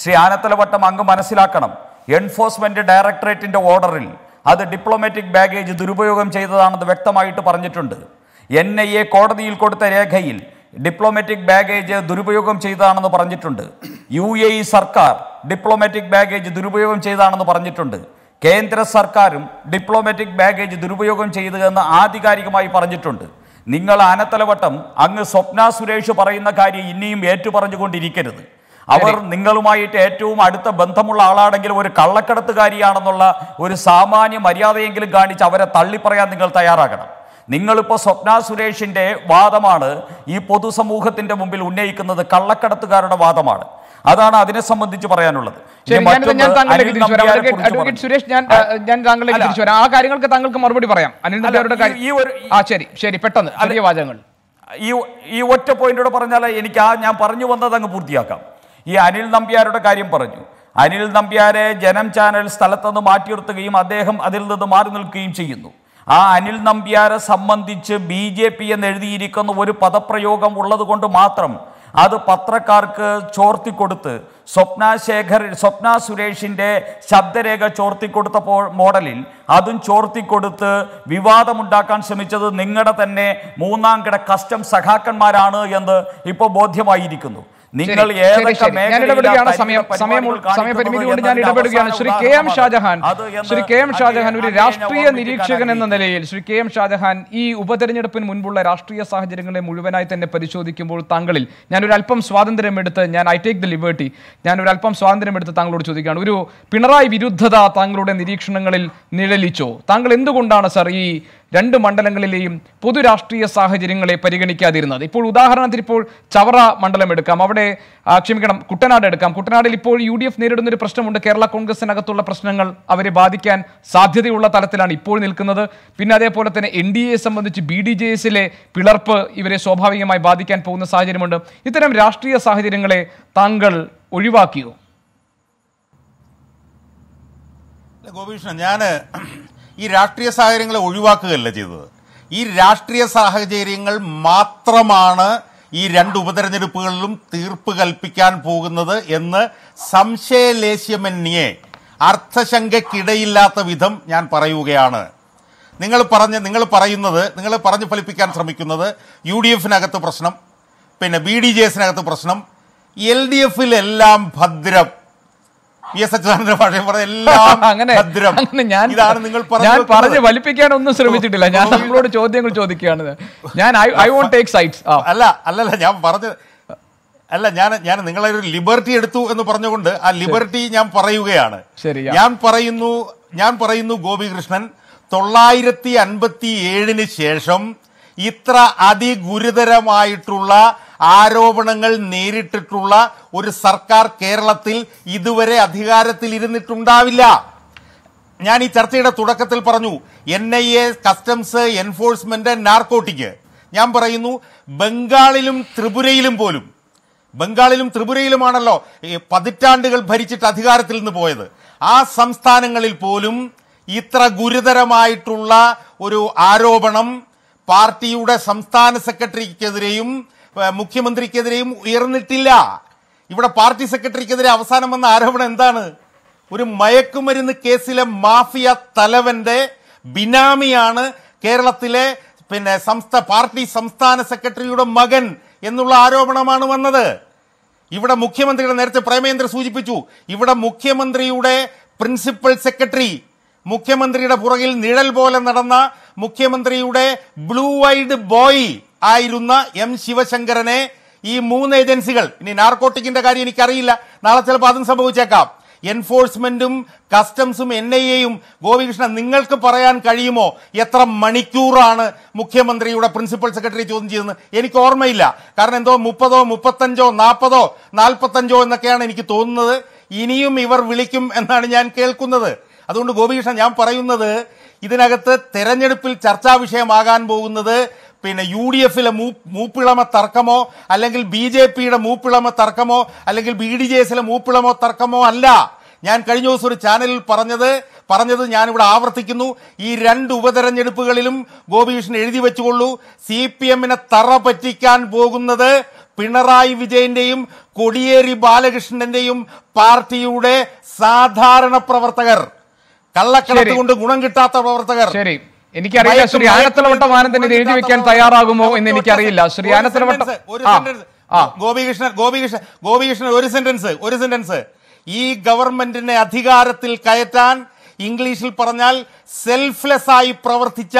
ശ്രീ ആനത്തലവട്ടം അങ്ങ് മനസ്സിലാക്കണം എൻഫോഴ്സ്മെൻറ്റ് ഡയറക്ടറേറ്റിൻ്റെ ഓർഡറിൽ അത് ഡിപ്ലോമാറ്റിക് ബാഗേജ് ദുരുപയോഗം ചെയ്തതാണെന്ന് വ്യക്തമായിട്ട് പറഞ്ഞിട്ടുണ്ട് എൻ ഐ എ കോടതിയിൽ കൊടുത്ത രേഖയിൽ ഡിപ്ലോമാറ്റിക് ബാഗേജ് ദുരുപയോഗം ചെയ്തതാണെന്ന് പറഞ്ഞിട്ടുണ്ട് യു എ ഇ സർക്കാർ ഡിപ്ലോമാറ്റിക് ബാഗേജ് ദുരുപയോഗം ചെയ്തതാണെന്ന് പറഞ്ഞിട്ടുണ്ട് കേന്ദ്ര സർക്കാരും ഡിപ്ലോമാറ്റിക് ബാഗേജ് ദുരുപയോഗം ചെയ്തു എന്ന് ആധികാരികമായി പറഞ്ഞിട്ടുണ്ട് നിങ്ങൾ അനത്തലവട്ടം അങ്ങ് സ്വപ്ന സുരേഷ് പറയുന്ന കാര്യം ഇനിയും ഏറ്റുപറഞ്ഞുകൊണ്ടിരിക്കരുത് അവർ നിങ്ങളുമായിട്ട് ഏറ്റവും അടുത്ത ബന്ധമുള്ള ആളാണെങ്കിൽ ഒരു കള്ളക്കടത്തുകാരിയാണെന്നുള്ള ഒരു സാമാന്യ മര്യാദയെങ്കിലും കാണിച്ച് അവരെ തള്ളിപ്പറയാൻ നിങ്ങൾ തയ്യാറാകണം നിങ്ങളിപ്പോൾ സ്വപ്ന സുരേഷിൻ്റെ വാദമാണ് ഈ പൊതുസമൂഹത്തിൻ്റെ മുമ്പിൽ ഉന്നയിക്കുന്നത് കള്ളക്കടത്തുകാരുടെ വാദമാണ് അതാണ് അതിനെ സംബന്ധിച്ച് പറയാനുള്ളത് സുരേഷ് ഞാൻ ഞാൻ വരാം ആ താങ്കൾക്ക് മറുപടി പറയാം ഈ ഒരു ആ ശരി ശരി പെട്ടെന്ന് ഈ ഈ ഒറ്റ പോയിന്റോട് പറഞ്ഞാൽ എനിക്ക് ആ ഞാൻ പറഞ്ഞു വന്നത് അങ്ങ് പൂർത്തിയാക്കാം ഈ അനിൽ നമ്പ്യാരുടെ കാര്യം പറഞ്ഞു അനിൽ നമ്പ്യാരെ ജനം ചാനൽ സ്ഥലത്തുനിന്ന് മാറ്റിനിർത്തുകയും അദ്ദേഹം അതിൽ നിന്ന് മാറി നിൽക്കുകയും ചെയ്യുന്നു ആ അനിൽ നമ്പ്യാരെ സംബന്ധിച്ച് ബി ജെ പി എന്ന് എഴുതിയിരിക്കുന്ന ഒരു പദപ്രയോഗം ഉള്ളത് കൊണ്ട് മാത്രം അത് പത്രക്കാർക്ക് ചോർത്തിക്കൊടുത്ത് സ്വപ്ന ശേഖർ സ്വപ്ന സുരേഷിൻ്റെ ശബ്ദരേഖ കൊടുത്തപ്പോൾ മോഡലിൽ അതും ചോർത്തിക്കൊടുത്ത് വിവാദമുണ്ടാക്കാൻ ശ്രമിച്ചത് നിങ്ങളുടെ തന്നെ മൂന്നാം കിട കസ്റ്റം സഖാക്കന്മാരാണ് എന്ന് ഇപ്പോൾ ബോധ്യമായിരിക്കുന്നു നിങ്ങൾ ഞാൻ സമയം കൊണ്ട് ഞാൻ ഇടപെടുകയാണ് Shri K M Shajahan Shri K M Shajahan ഒരു രാഷ്ട്രീയ നിരീക്ഷകൻ എന്ന നിലയിൽ ശ്രീ കെ എം ഷാജഹാൻ ഈ ഉപതെരഞ്ഞെടുപ്പിന് മുൻപുള്ള രാഷ്ട്രീയ സാഹചര്യങ്ങളെ മുഴുവനായി തന്നെ പരിശോധിക്കുമ്പോൾ താങ്കളിൽ ഞാനൊരു അല്പം സ്വാതന്ത്ര്യം എടുത്ത് ഞാൻ ഐ ടേക്ക് ദി ഞാൻ ഞാനൊരു അല്പം സ്വാതന്ത്ര്യം എടുത്ത് താങ്കളോട് ചോദിക്കുകയാണ് ഒരു പിണറായി വിരുദ്ധത താങ്കളുടെ നിരീക്ഷണങ്ങളിൽ നിഴലിച്ചോ താങ്കൾ എന്തുകൊണ്ടാണ് സർ ഈ രണ്ട് മണ്ഡലങ്ങളിലെയും പൊതു രാഷ്ട്രീയ സാഹചര്യങ്ങളെ പരിഗണിക്കാതിരുന്നത് ഇപ്പോൾ ഉദാഹരണത്തിന് ഇപ്പോൾ ചവറ മണ്ഡലം എടുക്കാം അവിടെ ക്ഷമിക്കണം കുട്ടനാട് എടുക്കാം കുട്ടനാടിൽ ഇപ്പോൾ യു ഡി എഫ് നേരിടുന്ന ഒരു പ്രശ്നമുണ്ട് കേരള കോൺഗ്രസിനകത്തുള്ള പ്രശ്നങ്ങൾ അവരെ ബാധിക്കാൻ സാധ്യതയുള്ള തലത്തിലാണ് ഇപ്പോൾ നിൽക്കുന്നത് പിന്നെ അതേപോലെ തന്നെ എൻ ഡി എയെ സംബന്ധിച്ച് ബി ഡി ജെ എസിലെ പിളർപ്പ് ഇവരെ സ്വാഭാവികമായി ബാധിക്കാൻ പോകുന്ന സാഹചര്യമുണ്ട് ഇത്തരം രാഷ്ട്രീയ സാഹചര്യങ്ങളെ താങ്കൾ ഒഴിവാക്കിയോ ഗോപീഷ്ണൻ ഞാൻ ഈ രാഷ്ട്രീയ സാഹചര്യങ്ങളെ ഒഴിവാക്കുകയല്ല ചെയ്തത് ഈ രാഷ്ട്രീയ സാഹചര്യങ്ങൾ മാത്രമാണ് ഈ രണ്ട് ഉപതെരഞ്ഞെടുപ്പുകളിലും തീർപ്പ് കൽപ്പിക്കാൻ പോകുന്നത് എന്ന് സംശയലേശ്യമന്യെ അർത്ഥശങ്കയ്ക്കിടയില്ലാത്ത വിധം ഞാൻ പറയുകയാണ് നിങ്ങൾ പറഞ്ഞ് നിങ്ങൾ പറയുന്നത് നിങ്ങൾ പറഞ്ഞ് ഫലിപ്പിക്കാൻ ശ്രമിക്കുന്നത് യു ഡി എഫിനകത്ത് പ്രശ്നം പിന്നെ ബി ഡി ജെ എസിനകത്ത് പ്രശ്നം എൽ ഡി എഫിലെല്ലാം ഭദ്രം എല്ലാം [laughs] അങ്ങനെ ഞാൻ ഇതാണ് നിങ്ങൾ ഞാൻ ശ്രമിച്ചിട്ടില്ല ഞാൻ നമ്മളോട് ചോദ്യങ്ങൾ ചോദിക്കുകയാണ് ഞാൻ I I won't take sides അല്ല അല്ലല്ല ഞാൻ പറഞ്ഞത് അല്ല ഞാൻ ഞാൻ നിങ്ങളെ ഒരു ലിബർട്ടി എടുത്തു എന്ന് പറഞ്ഞുകൊണ്ട് ആ ലിബർട്ടി ഞാൻ പറയുകയാണ് ഞാൻ പറയുന്നു ഞാൻ പറയുന്നു ഗോപികൃഷ്ണൻ തൊള്ളായിരത്തി അൻപത്തി ഏഴിന് ശേഷം ഇത്ര അതിഗുരുതരമായിട്ടുള്ള ആരോപണങ്ങൾ നേരിട്ടിട്ടുള്ള ഒരു സർക്കാർ കേരളത്തിൽ ഇതുവരെ അധികാരത്തിൽ ഇരുന്നിട്ടുണ്ടാവില്ല ഞാൻ ഈ ചർച്ചയുടെ തുടക്കത്തിൽ പറഞ്ഞു N I A customs enforcement narcotic ഞാൻ പറയുന്നു ബംഗാളിലും ത്രിപുരയിലും പോലും ബംഗാളിലും ത്രിപുരയിലുമാണല്ലോ പതിറ്റാണ്ടുകൾ ഭരിച്ചിട്ട് അധികാരത്തിൽ നിന്ന് പോയത് ആ സംസ്ഥാനങ്ങളിൽ പോലും ഇത്ര ഗുരുതരമായിട്ടുള്ള ഒരു ആരോപണം പാർട്ടിയുടെ സംസ്ഥാന സെക്രട്ടറിക്കെതിരെയും മുഖ്യമന്ത്രിക്കെതിരെയും ഉയർന്നിട്ടില്ല ഇവിടെ പാർട്ടി സെക്രട്ടറിക്കെതിരെ അവസാനം വന്ന ആരോപണം എന്താണ് ഒരു മയക്കുമരുന്ന് കേസിലെ മാഫിയ തലവന്റെ ബിനാമിയാണ് കേരളത്തിലെ പിന്നെ സംസ്ഥാന പാർട്ടി സംസ്ഥാന സെക്രട്ടറിയുടെ മകൻ എന്നുള്ള ആരോപണമാണ് വന്നത് ഇവിടെ മുഖ്യമന്ത്രിയുടെ നേരത്തെ പ്രേമേന്ദ്ര സൂചിപ്പിച്ചു ഇവിടെ മുഖ്യമന്ത്രിയുടെ പ്രിൻസിപ്പൽ സെക്രട്ടറി മുഖ്യമന്ത്രിയുടെ പുറകിൽ നിഴൽ പോലെ നടന്ന മുഖ്യമന്ത്രിയുടെ ബ്ലൂ വൈഡ് ബോയ് ആയിരുന്ന എം ശിവശങ്കരനെ ഈ മൂന്ന് ഏജൻസികൾ ഇനി നാർക്കോട്ടിക്കിന്റെ കാര്യം എനിക്കറിയില്ല നാളെ ചിലപ്പോൾ അതും സംഭവിച്ചേക്കാം എൻഫോഴ്സ്മെന്റും കസ്റ്റംസും എൻ ഐ എയും ഗോപികൃഷ്ണൻ നിങ്ങൾക്ക് പറയാൻ കഴിയുമോ എത്ര മണിക്കൂറാണ് മുഖ്യമന്ത്രിയുടെ പ്രിൻസിപ്പൽ സെക്രട്ടറി ചോദ്യം ചെയ്തതെന്ന് എനിക്ക് ഓർമ്മയില്ല കാരണം എന്തോ മുപ്പതോ മുപ്പത്തഞ്ചോ നാൽപ്പതോ നാൽപ്പത്തഞ്ചോ എന്നൊക്കെയാണ് എനിക്ക് തോന്നുന്നത് ഇനിയും ഇവർ വിളിക്കും എന്നാണ് ഞാൻ കേൾക്കുന്നത് അതുകൊണ്ട് ഗോപികൃഷ്ണൻ ഞാൻ പറയുന്നത് ഇതിനകത്ത് തെരഞ്ഞെടുപ്പിൽ ചർച്ചാ വിഷയമാകാൻ പോകുന്നത് പിന്നെ യു ഡി എഫിലെ മൂപ്പിളമ തർക്കമോ അല്ലെങ്കിൽ ബി ജെ പിയുടെ മൂപ്പിളമ തർക്കമോ അല്ലെങ്കിൽ ബി ഡി ജെ എസിലെ മൂപ്പിളമോ തർക്കമോ അല്ല ഞാൻ കഴിഞ്ഞ ദിവസം ഒരു ചാനലിൽ പറഞ്ഞത് പറഞ്ഞത് ഞാനിവിടെ ആവർത്തിക്കുന്നു ഈ രണ്ട് ഉപതെരഞ്ഞെടുപ്പുകളിലും ഗോപികൃഷ്ണൻ എഴുതി വെച്ചുകൊള്ളൂ സി പി എമ്മിനെ തറ പറ്റിക്കാൻ പോകുന്നത് പിണറായി വിജയന്റെയും കൊടിയേരി ബാലകൃഷ്ണന്റെയും പാർട്ടിയുടെ സാധാരണ പ്രവർത്തകർ കള്ളക്കണത്ത് ഗുണം കിട്ടാത്ത പ്രവർത്തകർ എനിക്കറിയില്ല ശ്രീ ആനത്തലവട്ട ആനന്ദൻ ഇത് എഴുതി വെക്കാൻ തയ്യാറാകുമോ എന്ന് എനിക്കറിയില്ല ശ്രീ ആനത്തലവട്ട ഗോപികൃഷ്ണൻ ഗോപികൃഷ്ണൻ ഗോപികൃഷ്ണൻ ഒരു സെന്റൻസ് ഒരു സെന്റൻസ് ഈ ഗവൺമെന്റിനെ അധികാരത്തിൽ കയറ്റാൻ ഇംഗ്ലീഷിൽ പറഞ്ഞാൽ സെൽഫ്ലെസ് ആയി പ്രവർത്തിച്ച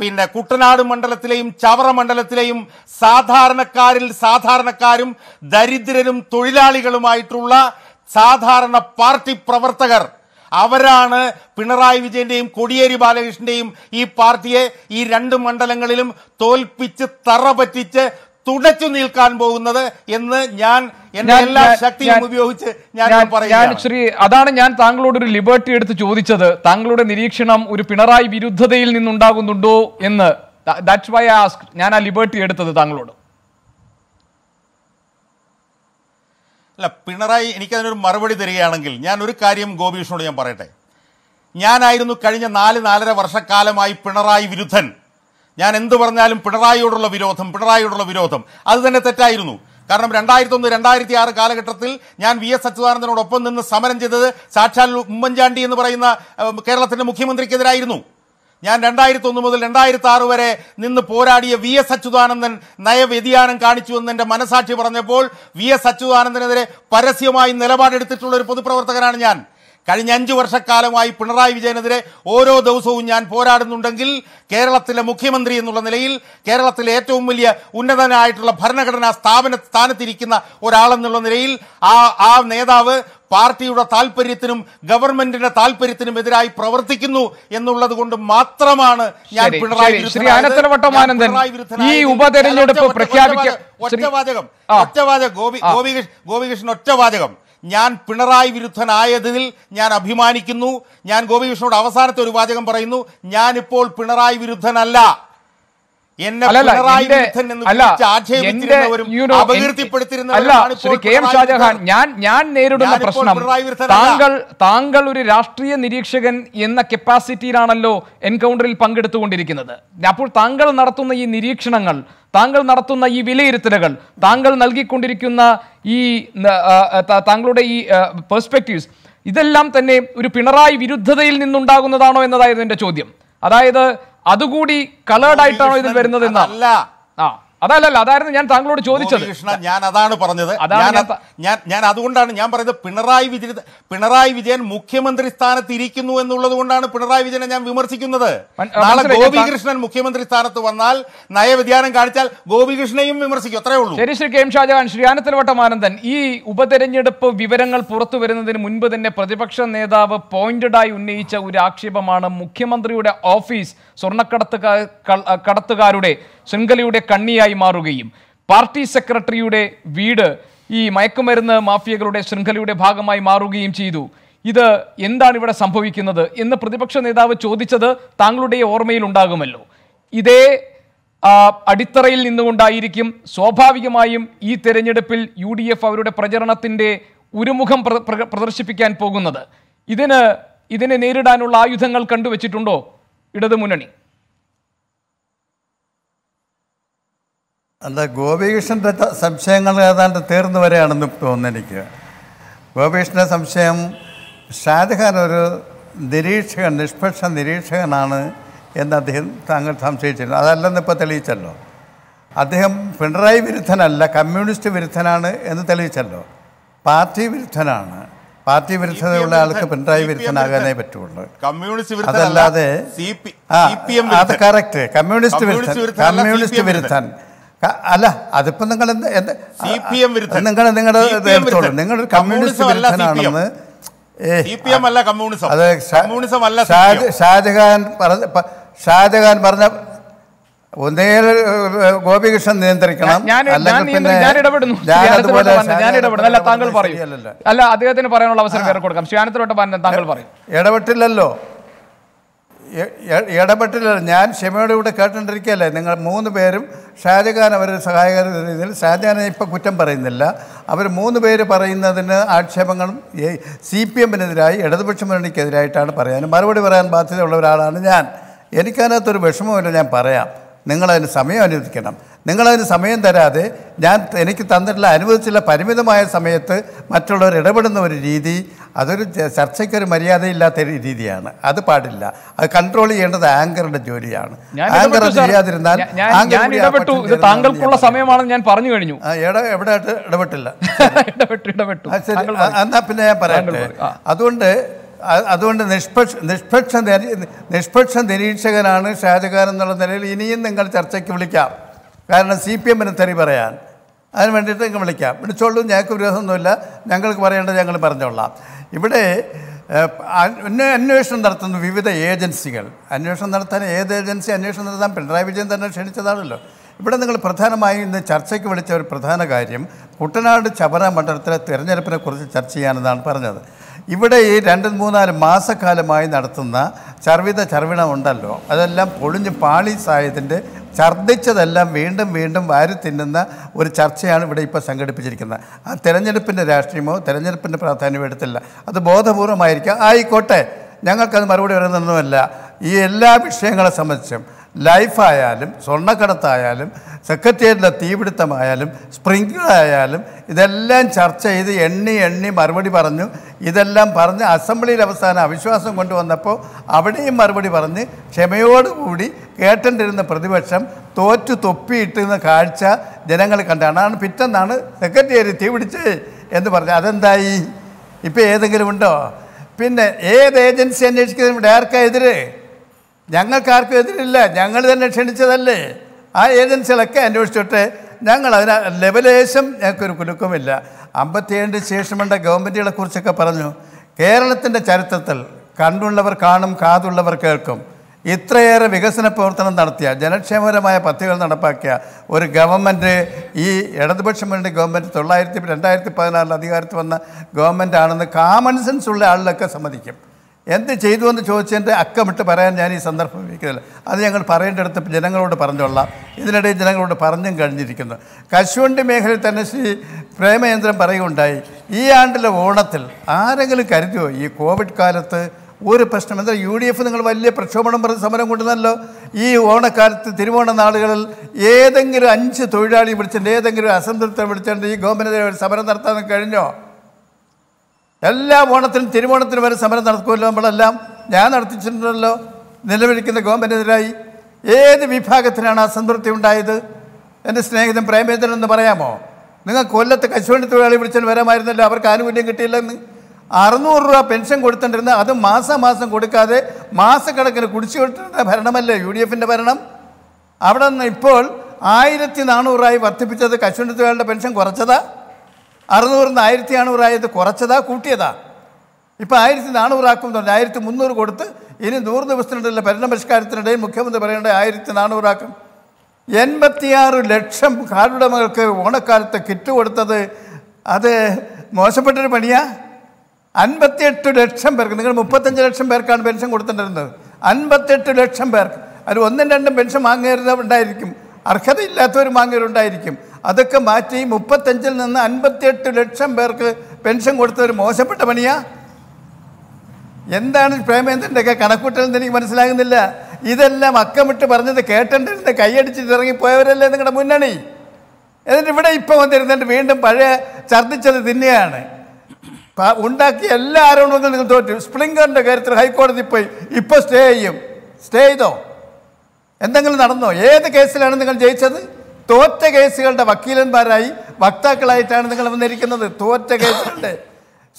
പിന്നെ കുട്ടനാട് മണ്ഡലത്തിലെയും ചവറ മണ്ഡലത്തിലെയും സാധാരണക്കാരിൽ സാധാരണക്കാരും ദരിദ്രരും തൊഴിലാളികളുമായിട്ടുള്ള സാധാരണ പാർട്ടി പ്രവർത്തകർ അവരാണ് പിണറായി വിജയന്റെയും കൊടിയേരി ബാലകൃഷ്ണന്റെയും ഈ പാർട്ടിയെ ഈ രണ്ട് മണ്ഡലങ്ങളിലും തോൽപ്പിച്ച് തറ പറ്റിച്ച് തുടച്ചു നിൽക്കാൻ പോകുന്നത് എന്ന് ഞാൻ എന്റെ എല്ലാ ശക്തിയും ഉപയോഗിച്ച് ഞാൻ ഞാൻ ശ്രീ അതാണ് ഞാൻ താങ്കളോട് ഒരു ലിബർട്ടി എടുത്ത് ചോദിച്ചത് താങ്കളുടെ നിരീക്ഷണം ഒരു പിണറായി വിരുദ്ധതയിൽ നിന്നുണ്ടാകുന്നുണ്ടോ എന്ന് ദാറ്റ്സ് വൈ ആസ്ക് ഞാൻ ആ ലിബർട്ടി എടുത്തത് താങ്കളോട് അല്ല പിണറായി എനിക്കതിനൊരു മറുപടി തരികയാണെങ്കിൽ ഞാൻ ഒരു കാര്യം ഗോപീഷിനോട് ഞാൻ പറയട്ടെ ഞാനായിരുന്നു കഴിഞ്ഞ നാല് നാലര വർഷക്കാലമായി പിണറായി വിരുദ്ധൻ ഞാൻ എന്തു പറഞ്ഞാലും പിണറായിയോടുള്ള വിരോധം പിണറായിയോടുള്ള വിരോധം അത് തന്നെ തെറ്റായിരുന്നു കാരണം രണ്ടായിരത്തി ഒന്ന് രണ്ടായിരത്തി ആറ് കാലഘട്ടത്തിൽ ഞാൻ വി എസ് അച്യുതാനന്ദനോടൊപ്പം നിന്ന് സമരം ചെയ്തത് സാക്ഷാൽ ഉമ്മൻചാണ്ടി എന്ന് പറയുന്ന കേരളത്തിന്റെ മുഖ്യമന്ത്രിക്കെതിരായിരുന്നു ഞാൻ രണ്ടായിരത്തി ഒന്ന് മുതൽ രണ്ടായിരത്തി ആറ് വരെ നിന്ന് പോരാടിയ വി എസ് അച്യുതാനന്ദൻ നയവ്യതിയാനം കാണിച്ചുവെന്ന് എന്റെ മനസാക്ഷി പറഞ്ഞപ്പോൾ വി എസ് അച്യുതാനന്ദനെതിരെ പരസ്യമായി നിലപാടെടുത്തിട്ടുള്ള ഒരു പൊതുപ്രവർത്തകനാണ് ഞാൻ കഴിഞ്ഞ അഞ്ചു വർഷക്കാലമായി പിണറായി വിജയനെതിരെ ഓരോ ദിവസവും ഞാൻ പോരാടുന്നുണ്ടെങ്കിൽ കേരളത്തിലെ മുഖ്യമന്ത്രി എന്നുള്ള നിലയിൽ കേരളത്തിലെ ഏറ്റവും വലിയ ഉന്നതനായിട്ടുള്ള ഭരണഘടനാ സ്ഥാപന സ്ഥാനത്തിരിക്കുന്ന ഒരാളെന്നുള്ള നിലയിൽ ആ ആ നേതാവ് പാർട്ടിയുടെ താല്പര്യത്തിനും ഗവൺമെന്റിന്റെ താല്പര്യത്തിനും എതിരായി പ്രവർത്തിക്കുന്നു എന്നുള്ളത് കൊണ്ട് മാത്രമാണ് ഞാൻ പിണറായി വിരുദ്ധൻ ഈ ഉപതെരഞ്ഞെടുപ്പ് പ്രഖ്യാപിക്കുക ഒറ്റവാചകം ഒറ്റവാചകം ഗോപി ഗോപികൃഷ്ണൻ ഒറ്റവാചകം ഞാൻ പിണറായി വിരുദ്ധനായതിൽ ഞാൻ അഭിമാനിക്കുന്നു ഞാൻ ഗോപികൃഷ്ണനോട് അവസാനത്തെ ഒരു വാചകം പറയുന്നു ഞാനിപ്പോൾ പിണറായി വിരുദ്ധനല്ല ഞാൻ ഞാൻ നേരിടുന്ന പ്രശ്നം താങ്കൾ താങ്കൾ ഒരു രാഷ്ട്രീയ നിരീക്ഷകൻ എന്ന കപ്പാസിറ്റിയിലാണല്ലോ എൻകൗണ്ടറിൽ പങ്കെടുത്തുകൊണ്ടിരിക്കുന്നത് അപ്പോൾ താങ്കൾ നടത്തുന്ന ഈ നിരീക്ഷണങ്ങൾ താങ്കൾ നടത്തുന്ന ഈ വിലയിരുത്തലുകൾ താങ്കൾ നൽകിക്കൊണ്ടിരിക്കുന്ന ഈ താങ്കളുടെ ഈ പെർസ്പെക്റ്റീവ്സ് ഇതെല്ലാം തന്നെ ഒരു പിണറായി വിരുദ്ധതയിൽ നിന്നുണ്ടാകുന്നതാണോ എന്നതായിരുന്നു എന്റെ ചോദ്യം അതായത് അതുകൂടി കളേർഡ് ആയിട്ടാണോ ഇതിൽ വരുന്നത് എന്നാ അതല്ലല്ല അതായിരുന്നു ഞാൻ താങ്കളോട് ചോദിച്ചത് കൃഷ്ണ ഞാൻ അതാണ് പറഞ്ഞത് ഞാൻ ഞാൻ അതുകൊണ്ടാണ് ഞാൻ പറയുന്നത് പിണറായി വിജയൻ പിണറായി വിജയൻ മുഖ്യമന്ത്രി സ്ഥാനത്ത് ഇരിക്കുന്നു എന്നുള്ളത് കൊണ്ടാണ് പിണറായി വിജയനെ ഞാൻ വിമർശിക്കുന്നത് നാളെ ഗോപികൃഷ്ണൻ മുഖ്യമന്ത്രി സ്ഥാനത്ത് വന്നാൽ നയവ്യതിയാനം കാണിച്ചാൽ ഗോപികൃഷ്ണയും വിമർശിക്കും അത്രേ ഉള്ളൂ ശരി ശ്രീ കെ എം ഷാജഹാൻ ശ്രീ ആനത്തലവട്ടം ഈ ഉപതെരഞ്ഞെടുപ്പ് വിവരങ്ങൾ പുറത്തു വരുന്നതിന് മുൻപ് തന്നെ പ്രതിപക്ഷ നേതാവ് പോയിന്റഡായി ഉന്നയിച്ച ഒരു ആക്ഷേപമാണ് മുഖ്യമന്ത്രിയുടെ ഓഫീസ് സ്വർണ്ണക്കടത്ത് കടത്തുകാരുടെ ശൃംഖലയുടെ കണ്ണിയായി മാറുകയും പാർട്ടി സെക്രട്ടറിയുടെ വീട് ഈ മയക്കുമരുന്ന് മാഫിയകളുടെ ശൃംഖലയുടെ ഭാഗമായി മാറുകയും ചെയ്തു ഇത് എന്താണ് ഇവിടെ സംഭവിക്കുന്നത് എന്ന് പ്രതിപക്ഷ നേതാവ് ചോദിച്ചത് താങ്കളുടെ ഓർമ്മയിൽ ഉണ്ടാകുമല്ലോ ഇതേ അടിത്തറയിൽ നിന്നുകൊണ്ടായിരിക്കും സ്വാഭാവികമായും ഈ തെരഞ്ഞെടുപ്പിൽ യു ഡി എഫ് അവരുടെ പ്രചരണത്തിൻ്റെ ഉരുമുഖം പ്രദർശിപ്പിക്കാൻ പോകുന്നത് ഇതിന് ഇതിനെ നേരിടാനുള്ള ആയുധങ്ങൾ കണ്ടുവച്ചിട്ടുണ്ടോ ഇടതുമുന്നണി അല്ല ഗോപികൃഷ്ണൻ്റെ സംശയങ്ങൾ ഏതാണ്ട് തീർന്നു വരെയാണെന്ന് തോന്നുന്നു എനിക്ക് ഗോപികൃഷ്ണൻ്റെ സംശയം ഷാജഹാൻ ഒരു നിരീക്ഷകൻ നിഷ്പക്ഷ നിരീക്ഷകനാണ് എന്ന് അദ്ദേഹം താങ്കൾ സംശയിച്ചിരുന്നു അതല്ലെന്ന് ഇപ്പോൾ തെളിയിച്ചല്ലോ അദ്ദേഹം പിണറായി വിരുദ്ധനല്ല കമ്മ്യൂണിസ്റ്റ് വിരുദ്ധനാണ് എന്ന് തെളിയിച്ചല്ലോ പാർട്ടി വിരുദ്ധനാണ് പാർട്ടി വിരുദ്ധതയുള്ള ആൾക്ക് പിണറായി വിരുദ്ധനാകാനേ പറ്റുള്ളൂ കമ്മ്യൂണിസ്റ്റ് അതല്ലാതെ ആ അത് കറക്റ്റ് കമ്മ്യൂണിസ്റ്റ് വിരുദ്ധൻ കമ്മ്യൂണിസ്റ്റ് വിരുദ്ധൻ അല്ല അതിപ്പോ നിങ്ങൾ എന്ത് നിങ്ങൾ നിങ്ങളുടെ നിങ്ങൾ കമ്മ്യൂണിസ്റ്റ് വിരുദ്ധനാണെന്ന് അത് ഷാജഹാൻ പറഞ്ഞ ഷാജഹാൻ പറഞ്ഞ ഒന്നേൽ ഗോപികൃഷ്ണൻ നിയന്ത്രിക്കണം ഞാൻ താങ്കൾ പറയും അല്ല അദ്ദേഹത്തിന് പറയാനുള്ള അവസരം കൊടുക്കാം ശ്രീയാനത്തിലോട്ട് താങ്കൾ പറയും ഇടപെട്ടില്ലല്ലോ ഇടപെട്ടില്ല ഞാൻ ക്ഷമയോടെ കൂടെ കേട്ടുകൊണ്ടിരിക്കുകയല്ലേ നിങ്ങൾ മൂന്ന് പേരും ഷാജഹാൻ അവർ സഹായകരുടെ രീതിയിൽ ഷാജഹാനെ ഇപ്പം കുറ്റം പറയുന്നില്ല അവർ മൂന്ന് പേര് പറയുന്നതിന് ആക്ഷേപങ്ങളും സി പി എമ്മിനെതിരായി ഇടതുപക്ഷ മുന്നണിക്കെതിരായിട്ടാണ് പറയാനും മറുപടി പറയാൻ ബാധ്യതയുള്ള ഒരാളാണ് ഞാൻ എനിക്കതിനകത്തൊരു വിഷമമില്ല ഞാൻ പറയാം നിങ്ങളതിന് സമയം അനുവദിക്കണം നിങ്ങളതിന് സമയം തരാതെ ഞാൻ എനിക്ക് തന്നിട്ടുള്ള അനുവദിച്ചുള്ള പരിമിതമായ സമയത്ത് മറ്റുള്ളവർ ഇടപെടുന്ന ഒരു രീതി അതൊരു ചർച്ചയ്ക്കൊരു മര്യാദയില്ലാത്ത രീതിയാണ് അത് പാടില്ല അത് കൺട്രോൾ ചെയ്യേണ്ടത് ആങ്കറുടെ ജോലിയാണ് ആങ്കർ ചെയ്യാതിരുന്നാൽ താങ്കൾക്കുള്ള സമയമാണെന്ന് ഞാൻ പറഞ്ഞു കഴിഞ്ഞു എവിടെ ഇടപെട്ടില്ല [laughs] എന്നാ പിന്നെ ഞാൻ പറയട്ടെ അതുകൊണ്ട് അതുകൊണ്ട് നിഷ്പക്ഷ നിഷ്പക്ഷ നിഷ്പക്ഷ നിരീക്ഷകനാണ് ഷാജഹാൻ എന്നുള്ള നിലയിൽ ഇനിയും നിങ്ങൾ ചർച്ചയ്ക്ക് വിളിക്കാം കാരണം സി പി എമ്മിന് തെറി പറയാൻ അതിന് വേണ്ടിയിട്ട് നിങ്ങൾ വിളിക്കാം വിളിച്ചോളൂ ഞങ്ങൾക്ക് വിരോധമൊന്നുമില്ല ഞങ്ങൾക്ക് പറയേണ്ടത് ഞങ്ങൾ പറഞ്ഞോളാം ഇവിടെ അന്വേഷണം നടത്തുന്ന വിവിധ ഏജൻസികൾ അന്വേഷണം നടത്താൻ ഏത് ഏജൻസി അന്വേഷണം നടത്താൻ പിണറായി വിജയൻ തന്നെ ക്ഷണിച്ചതാണല്ലോ ഇവിടെ നിങ്ങൾ പ്രധാനമായും ഇന്ന് ചർച്ചയ്ക്ക് വിളിച്ച ഒരു പ്രധാന കാര്യം കുട്ടനാട് ചവറ മണ്ഡലത്തിലെ തിരഞ്ഞെടുപ്പിനെക്കുറിച്ച് ചർച്ച ചെയ്യാനെന്നാണ് പറഞ്ഞത് ഇവിടെ ഈ രണ്ട് മൂന്നാല് മാസക്കാലമായി നടത്തുന്ന ചർവിത ചർവിണം ഉണ്ടല്ലോ അതെല്ലാം പൊളിഞ്ഞ് സായത്തിൻ്റെ ഛർദ്ദിച്ചതെല്ലാം വീണ്ടും വീണ്ടും വാരി തിന്നുന്ന ഒരു ചർച്ചയാണ് ഇവിടെ ഇപ്പോൾ സംഘടിപ്പിച്ചിരിക്കുന്നത് ആ തെരഞ്ഞെടുപ്പിൻ്റെ രാഷ്ട്രീയമോ തെരഞ്ഞെടുപ്പിൻ്റെ പ്രാധാന്യമോ എടുത്തില്ല അത് ബോധപൂർവമായിരിക്കാം ആയിക്കോട്ടെ ഞങ്ങൾക്കത് മറുപടി വരുന്നൊന്നുമല്ല ഈ എല്ലാ വിഷയങ്ങളെ സംബന്ധിച്ചും ലൈഫായാലും സ്വർണ്ണക്കടത്തായാലും സെക്രട്ടേറിയറ്റിലെ തീപിടുത്തമായാലും സ്പ്രിങ്കിളായാലും ഇതെല്ലാം ചർച്ച ചെയ്ത് എണ്ണി എണ്ണി മറുപടി പറഞ്ഞു ഇതെല്ലാം പറഞ്ഞ് അസംബ്ലിയിൽ അവസാനം അവിശ്വാസം കൊണ്ടുവന്നപ്പോൾ അവിടെയും മറുപടി പറഞ്ഞ് ക്ഷമയോടുകൂടി കേട്ടണ്ടിരുന്ന പ്രതിപക്ഷം തോറ്റു തൊപ്പിയിട്ടിരുന്ന കാഴ്ച ജനങ്ങൾ കണ്ടാണ് അതാണ് പിറ്റെന്നാണ് സെക്രട്ടേറിയറ്റ് തീപിടിച്ചേ എന്ന് പറഞ്ഞു അതെന്തായി ഇപ്പം ഏതെങ്കിലും ഉണ്ടോ പിന്നെ ഏത് ഏജൻസി അന്വേഷിക്കുന്നതിനും ഡയറക്റ്റെതിരെ ഞങ്ങൾക്കാർക്കും എതിരില്ല ഞങ്ങൾ തന്നെ ക്ഷണിച്ചതല്ലേ ആ ഏജൻസികളൊക്കെ അന്വേഷിച്ചിട്ട് ഞങ്ങൾ അതിന് ലെവലേശം ഞങ്ങൾക്കൊരു കുലുക്കമില്ല അമ്പത്തിയേഴിന് ശേഷമുണ്ട ഗവൺമെൻറ്റുകളെ കുറിച്ചൊക്കെ പറഞ്ഞു കേരളത്തിൻ്റെ ചരിത്രത്തിൽ കണ്ടുള്ളവർ കാണും കാതുള്ളവർ കേൾക്കും ഇത്രയേറെ വികസന പ്രവർത്തനം നടത്തിയ ജനക്ഷേമപരമായ പദ്ധതികൾ നടപ്പാക്കിയ ഒരു ഗവൺമെൻറ് ഈ ഇടതുപക്ഷ മുന്നണി ഗവൺമെൻറ് തൊള്ളായിരത്തി രണ്ടായിരത്തി പതിനാറിൽ അധികാരത്തിൽ വന്ന ഗവൺമെൻറ് ആണെന്ന് കാമൺ സെൻസ് ഉള്ള ആളിലൊക്കെ സമ്മതിക്കും എന്ത് ചെയ്തു എന്ന് ചോദിച്ചതിൻ്റെ അക്കമിട്ട് പറയാൻ ഞാൻ ഈ സന്ദർഭം വയ്ക്കുന്നില്ല അത് ഞങ്ങൾ പറയേണ്ടടുത്ത് ജനങ്ങളോട് പറഞ്ഞോളാം ഇതിനിടയിൽ ജനങ്ങളോട് പറഞ്ഞും കഴിഞ്ഞിരിക്കുന്നു കശുവണ്ടി മേഖലയിൽ തന്നെ ശ്രീ പ്രേമേന്ദ്രൻ പറയുകയുണ്ടായി ഈ ആണ്ടിലെ ഓണത്തിൽ ആരെങ്കിലും കരുതുമോ ഈ കോവിഡ് കാലത്ത് ഒരു പ്രശ്നം എന്താ യു ഡി എഫ് നിങ്ങൾ വലിയ പ്രക്ഷോഭണം പറഞ്ഞ് സമരം കൊണ്ടുവന്നല്ലോ ഈ ഓണക്കാലത്ത് തിരുവോണ നാളുകളിൽ ഏതെങ്കിലും അഞ്ച് തൊഴിലാളി വിളിച്ചിട്ടുണ്ട് ഏതെങ്കിലും അസംതൃപ്തം വിളിച്ചിട്ടുണ്ട് ഈ ഗവൺമെൻറ് സമരം നടത്താൻ കഴിഞ്ഞോ എല്ലാ ഓണത്തിനും തിരുവോണത്തിനും വരെ സമരം നടക്കുമല്ലോ നമ്മളെല്ലാം ഞാൻ നടത്തിച്ചിട്ടുണ്ടല്ലോ നിലവിളിക്കുന്ന ഗവൺമെൻറ്റിനെതിരായി ഏത് വിഭാഗത്തിനാണ് ആ സംതൃപ്തി ഉണ്ടായത് എൻ്റെ സ്നേഹിതൻ പ്രേമേന്ദ്രൻ എന്ന് പറയാമോ നിങ്ങൾ കൊല്ലത്ത് കശുവണ്ടി തൊഴിലാളി വിളിച്ചാൽ വരാമായിരുന്നല്ലോ അവർക്ക് ആനുകൂല്യം കിട്ടിയില്ലെന്ന് അറുന്നൂറ് രൂപ പെൻഷൻ കൊടുത്തിട്ടിരുന്ന അത് മാസം മാസം കൊടുക്കാതെ മാസക്കണക്കിന് കുടിച്ചു കൊടുത്തിരുന്ന ഭരണമല്ലേ യു ഡി എഫിൻ്റെ ഭരണം അവിടെ നിന്ന് ഇപ്പോൾ ആയിരത്തി നാനൂറായി വർദ്ധിപ്പിച്ചത് കശുവണ്ടി തൊഴിലാളിയുടെ പെൻഷൻ കുറച്ചതാണ് അറുന്നൂറിൽ നിന്ന് ആയിരത്തി അറുന്നൂറായത് കുറച്ചതാ കൂട്ടിയതാ ഇപ്പം ആയിരത്തി നാനൂറാക്കുന്നുണ്ട് ആയിരത്തി മുന്നൂറ് കൊടുത്ത് ഇനി നൂറ് ദിവസത്തിനിടയിലെ ഭരണപരിഷ്കാരത്തിനിടയിൽ മുഖ്യമന്ത്രി പറയേണ്ട ആയിരത്തി നാനൂറാക്കും എൺപത്തിയാറ് ലക്ഷം കാർഡുടമകൾക്ക് ഓണക്കാലത്ത് കിറ്റ് കൊടുത്തത് അത് മോശപ്പെട്ടൊരു പണിയാ അൻപത്തിയെട്ട് ലക്ഷം പേർക്ക് നിങ്ങൾ മുപ്പത്തഞ്ച് ലക്ഷം പേർക്കാണ് പെൻഷൻ കൊടുത്തിട്ടുണ്ടായിരുന്നത് അൻപത്തെട്ട് ലക്ഷം പേർക്ക് അതിൽ ഒന്നും രണ്ടും പെൻഷൻ വാങ്ങിയവരുണ്ടായിരിക്കും അർഹതയില്ലാത്തവർ വാങ്ങിയവരുണ്ടായിരിക്കും അതൊക്കെ മാറ്റി മുപ്പത്തഞ്ചിൽ നിന്ന് അൻപത്തിയെട്ട് ലക്ഷം പേർക്ക് പെൻഷൻ കൊടുത്തൊരു മോശപ്പെട്ട പണിയാ എന്താണ് പ്രേമേന്ദ്രൻ്റെയൊക്കെ കണക്കൂട്ടലെന്ന് എനിക്ക് മനസ്സിലാകുന്നില്ല ഇതെല്ലാം അക്കമിട്ട് പറഞ്ഞത് കേട്ടൻ്റെ കൈയടിച്ചിട്ട് ഇറങ്ങിപ്പോയവരല്ലേ നിങ്ങളുടെ മുന്നണി എന്നിട്ട് ഇവിടെ ഇപ്പോൾ വന്നിരുന്നിട്ട് വീണ്ടും പഴയ ഛർദ്ദിച്ചത് തിന്നെയാണ് ഉണ്ടാക്കിയ എല്ലാ ആരോപണങ്ങളും നിങ്ങൾ തോറ്റു സ്പ്ലിംഗറിൻ്റെ കാര്യത്തിൽ ഹൈക്കോടതി പോയി ഇപ്പോൾ സ്റ്റേ ചെയ്യും സ്റ്റേ ചെയ്തോ എന്തെങ്കിലും നടന്നോ ഏത് കേസിലാണ് നിങ്ങൾ ജയിച്ചത് തോറ്റ കേസുകളുടെ വക്കീലന്മാരായി വക്താക്കളായിട്ടാണ് നിങ്ങൾ വന്നിരിക്കുന്നത് തോറ്റ കേസുകളുടെ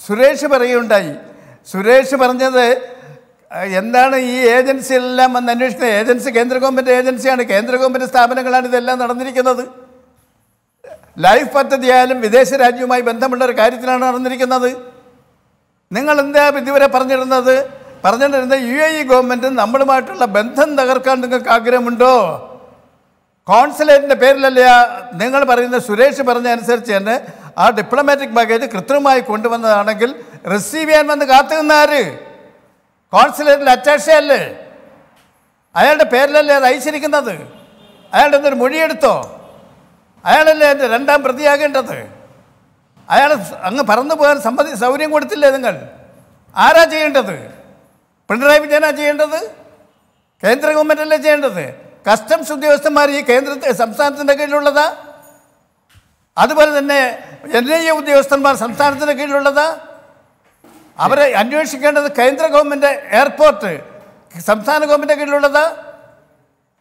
സുരേഷ് പറയുകയുണ്ടായി സുരേഷ് പറഞ്ഞത് എന്താണ് ഈ ഏജൻസിയെല്ലാം വന്ന് അന്വേഷിക്കുന്നത് ഏജൻസി കേന്ദ്ര ഗവൺമെൻറ് ഏജൻസിയാണ് കേന്ദ്ര ഗവൺമെൻറ് സ്ഥാപനങ്ങളാണ് ഇതെല്ലാം നടന്നിരിക്കുന്നത് ലൈഫ് പദ്ധതിയായാലും വിദേശ രാജ്യവുമായി ബന്ധമുള്ള ഒരു കാര്യത്തിലാണ് നടന്നിരിക്കുന്നത് നിങ്ങൾ എന്താ ഇതുവരെ പറഞ്ഞിരുന്നത് പറഞ്ഞിരുന്നത് യു എ ഇ ഗവൺമെൻറ് നമ്മളുമായിട്ടുള്ള ബന്ധം തകർക്കാൻ നിങ്ങൾക്ക് ആഗ്രഹമുണ്ടോ കോൺസുലേറ്റിൻ്റെ പേരിലല്ലേ നിങ്ങൾ പറയുന്ന സുരേഷ് പറഞ്ഞ അനുസരിച്ച് തന്നെ ആ ഡിപ്ലോമാറ്റിക് ബാഗേജ് കൃത്രിമമായി കൊണ്ടുവന്നതാണെങ്കിൽ റിസീവ് ചെയ്യാൻ വന്ന് കാത്തുനിന്ന ആര് കോൺസുലേറ്റിൽ അറ്റാഷേ അയാളുടെ പേരിലല്ലേ അത് അയച്ചിരിക്കുന്നത് അയാളുടെ എന്തൊരു മൊഴിയെടുത്തോ അയാളല്ലേ എൻ്റെ രണ്ടാം പ്രതിയാകേണ്ടത് അയാൾ അങ്ങ് പറന്നു പോകാൻ സമ്മതി സൗകര്യം കൊടുത്തില്ലേ നിങ്ങൾ ആരാ ചെയ്യേണ്ടത് പിണറായി വിജയനാണ് ചെയ്യേണ്ടത് കേന്ദ്ര അല്ലേ ചെയ്യേണ്ടത് കസ്റ്റംസ് ഉദ്യോഗസ്ഥന്മാർ ഈ കേന്ദ്ര സംസ്ഥാനത്തിൻ്റെ കീഴിലുള്ളത് അതുപോലെ തന്നെ എ ഉദ്യോഗസ്ഥന്മാർ സംസ്ഥാനത്തിൻ്റെ കീഴിലുള്ളത് അവരെ അന്വേഷിക്കേണ്ടത് കേന്ദ്ര ഗവൺമെൻറ് എയർപോർട്ട് സംസ്ഥാന ഗവൺമെൻറ് കീഴിലുള്ളത്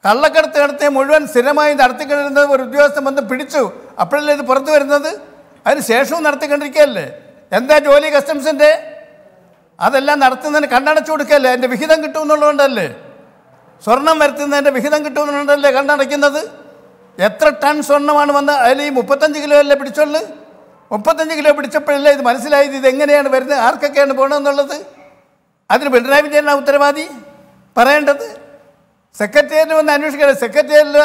കള്ളക്കടത്ത് നടത്തിയ മുഴുവൻ സ്ഥിരമായി നടത്തിക്കൊണ്ടിരുന്നത് ഒരു ഉദ്യോഗസ്ഥൻ വന്ന് പിടിച്ചു അപ്പോഴല്ലേ ഇത് പുറത്തു വരുന്നത് അതിന് ശേഷവും നടത്തിക്കൊണ്ടിരിക്കുകയല്ലേ എന്താ ജോലി കസ്റ്റംസിൻ്റെ അതെല്ലാം നടത്തുന്നതിന് കണ്ണടച്ചു കൊടുക്കുകയല്ലേ അതിൻ്റെ വിഹിതം കിട്ടുമെന്നുള്ളതുകൊണ്ടല്ലേ സ്വർണം വരുത്തുന്നതിൻ്റെ വിഹിതം കിട്ടുന്നുണ്ടല്ലേ കണ്ടടയ്ക്കുന്നത് എത്ര ടൺ സ്വർണ്ണമാണ് വന്ന് അതിൽ ഈ മുപ്പത്തഞ്ച് കിലോ അല്ലേ പിടിച്ചുള്ളു മുപ്പത്തഞ്ച് കിലോ പിടിച്ചപ്പോഴല്ലേ ഇത് മനസ്സിലായത് ഇത് എങ്ങനെയാണ് വരുന്നത് ആർക്കൊക്കെയാണ് പോകണമെന്നുള്ളത് അതിന് പിണറായി വിജയനാണ് ഉത്തരവാദി പറയേണ്ടത് സെക്രട്ടേറിയറ്റ് വന്ന് അന്വേഷിക്കണം സെക്രട്ടേറിയറ്റിൽ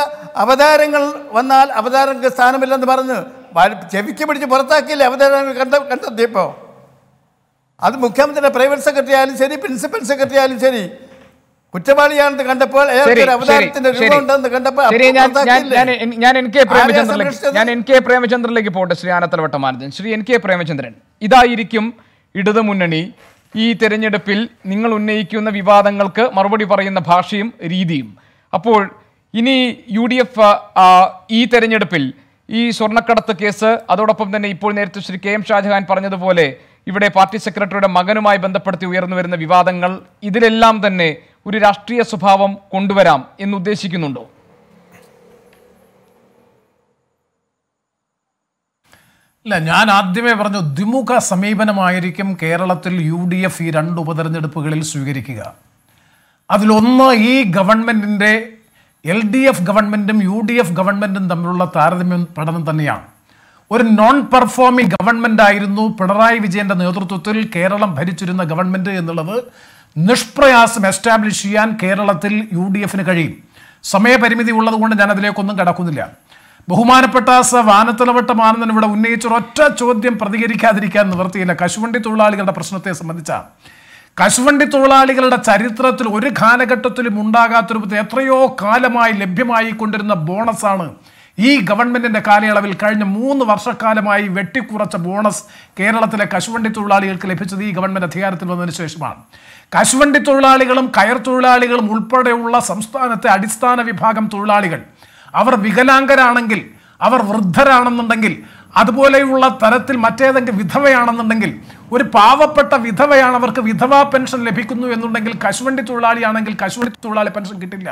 അവതാരങ്ങൾ വന്നാൽ അവതാരങ്ങൾക്ക് സ്ഥാനമില്ലെന്ന് പറഞ്ഞു ചെവിക്ക് പിടിച്ച് പുറത്താക്കിയില്ലേ അവതാരങ്ങൾ കണ്ട കണ്ടെത്തിയപ്പോൾ അത് മുഖ്യമന്ത്രിയുടെ പ്രൈവറ്റ് സെക്രട്ടറി ആയാലും ശരി പ്രിൻസിപ്പൽ സെക്രട്ടറി ആയാലും ശരി കുറ്റവാളിയാണെന്ന് കണ്ടപ്പോൾ ഞാൻ എൻ കെ പ്രേമചന്ദ്രനിലേക്ക് ഞാൻ എൻ കെ പ്രേമചന്ദ്രനിലേക്ക് പോകട്ടെ ശ്രീ ആനത്തലവട്ട മാനന്ദൻ ശ്രീ എൻ കെ പ്രേമചന്ദ്രൻ ഇതായിരിക്കും ഇടതുമുന്നണി ഈ തെരഞ്ഞെടുപ്പിൽ നിങ്ങൾ ഉന്നയിക്കുന്ന വിവാദങ്ങൾക്ക് മറുപടി പറയുന്ന ഭാഷയും രീതിയും അപ്പോൾ ഇനി യു ഡി എഫ് ഈ തെരഞ്ഞെടുപ്പിൽ ഈ സ്വർണ്ണക്കടത്ത് കേസ് അതോടൊപ്പം തന്നെ ഇപ്പോൾ നേരത്തെ ശ്രീ കെ എം ഷാജഹാൻ പറഞ്ഞതുപോലെ ഇവിടെ പാർട്ടി സെക്രട്ടറിയുടെ മകനുമായി ബന്ധപ്പെടുത്തി ഉയർന്നു വരുന്ന വിവാദങ്ങൾ ഇതിലെല്ലാം തന്നെ ഒരു രാഷ്ട്രീയ സ്വഭാവം കൊണ്ടുവരാം എന്നുദ്ദേശിക്കുന്നുണ്ടോ ഇല്ല ഞാൻ ആദ്യമേ പറഞ്ഞു ദ്വിമുഖ സമീപനമായിരിക്കും കേരളത്തിൽ യു ഡി എഫ് ഈ രണ്ട് ഉപതെരഞ്ഞെടുപ്പുകളിൽ സ്വീകരിക്കുക അതിലൊന്ന് ഈ ഗവൺമെൻറ്റിൻ്റെ എൽ ഡി എഫ് ഗവൺമെൻറ്റും യു ഡി എഫ് ഗവൺമെൻറ്റും തമ്മിലുള്ള താരതമ്യം പഠനം തന്നെയാണ് ഒരു നോൺ പെർഫോമിംഗ് ഗവൺമെൻറ് ആയിരുന്നു പിണറായി വിജയൻ്റെ നേതൃത്വത്തിൽ കേരളം ഭരിച്ചിരുന്ന ഗവൺമെൻറ് എന്നുള്ളത് നിഷ്പ്രയാസം എസ്റ്റാബ്ലിഷ് ചെയ്യാൻ കേരളത്തിൽ യു ഡി എഫിന് കഴിയും സമയപരിമിതി ഉള്ളതുകൊണ്ട് ഞാൻ അതിലേക്കൊന്നും കടക്കുന്നില്ല ബഹുമാനപ്പെട്ട സ വാനത്തലവട്ട മാനന്ദൻ ഇവിടെ ഉന്നയിച്ച ഒറ്റ ചോദ്യം പ്രതികരിക്കാതിരിക്കാൻ നിവർത്തിയില്ല കശുവണ്ടി തൊഴിലാളികളുടെ പ്രശ്നത്തെ സംബന്ധിച്ച കശുവണ്ടി തൊഴിലാളികളുടെ ചരിത്രത്തിൽ ഒരു കാലഘട്ടത്തിലും ഉണ്ടാകാത്ത രൂപത്തിൽ എത്രയോ കാലമായി ലഭ്യമായി കൊണ്ടിരുന്ന ബോണസാണ് ഈ ഗവൺമെന്റിന്റെ കാലയളവിൽ കഴിഞ്ഞ മൂന്ന് വർഷക്കാലമായി വെട്ടിക്കുറച്ച ബോണസ് കേരളത്തിലെ കശുവണ്ടി തൊഴിലാളികൾക്ക് ലഭിച്ചത് ഈ ഗവൺമെന്റ് അധികാരത്തിൽ വന്നതിന് ശേഷമാണ് കശുവണ്ടി തൊഴിലാളികളും കയർ തൊഴിലാളികളും ഉൾപ്പെടെയുള്ള സംസ്ഥാനത്തെ അടിസ്ഥാന വിഭാഗം തൊഴിലാളികൾ അവർ വികലാംഗരാണെങ്കിൽ അവർ വൃദ്ധരാണെന്നുണ്ടെങ്കിൽ അതുപോലെയുള്ള തരത്തിൽ മറ്റേതെങ്കിലും വിധവയാണെന്നുണ്ടെങ്കിൽ ഒരു പാവപ്പെട്ട വിധവയാണ് അവർക്ക് വിധവാ പെൻഷൻ ലഭിക്കുന്നു എന്നുണ്ടെങ്കിൽ കശുവണ്ടി തൊഴിലാളിയാണെങ്കിൽ കശുവണ്ടി തൊഴിലാളി പെൻഷൻ കിട്ടില്ല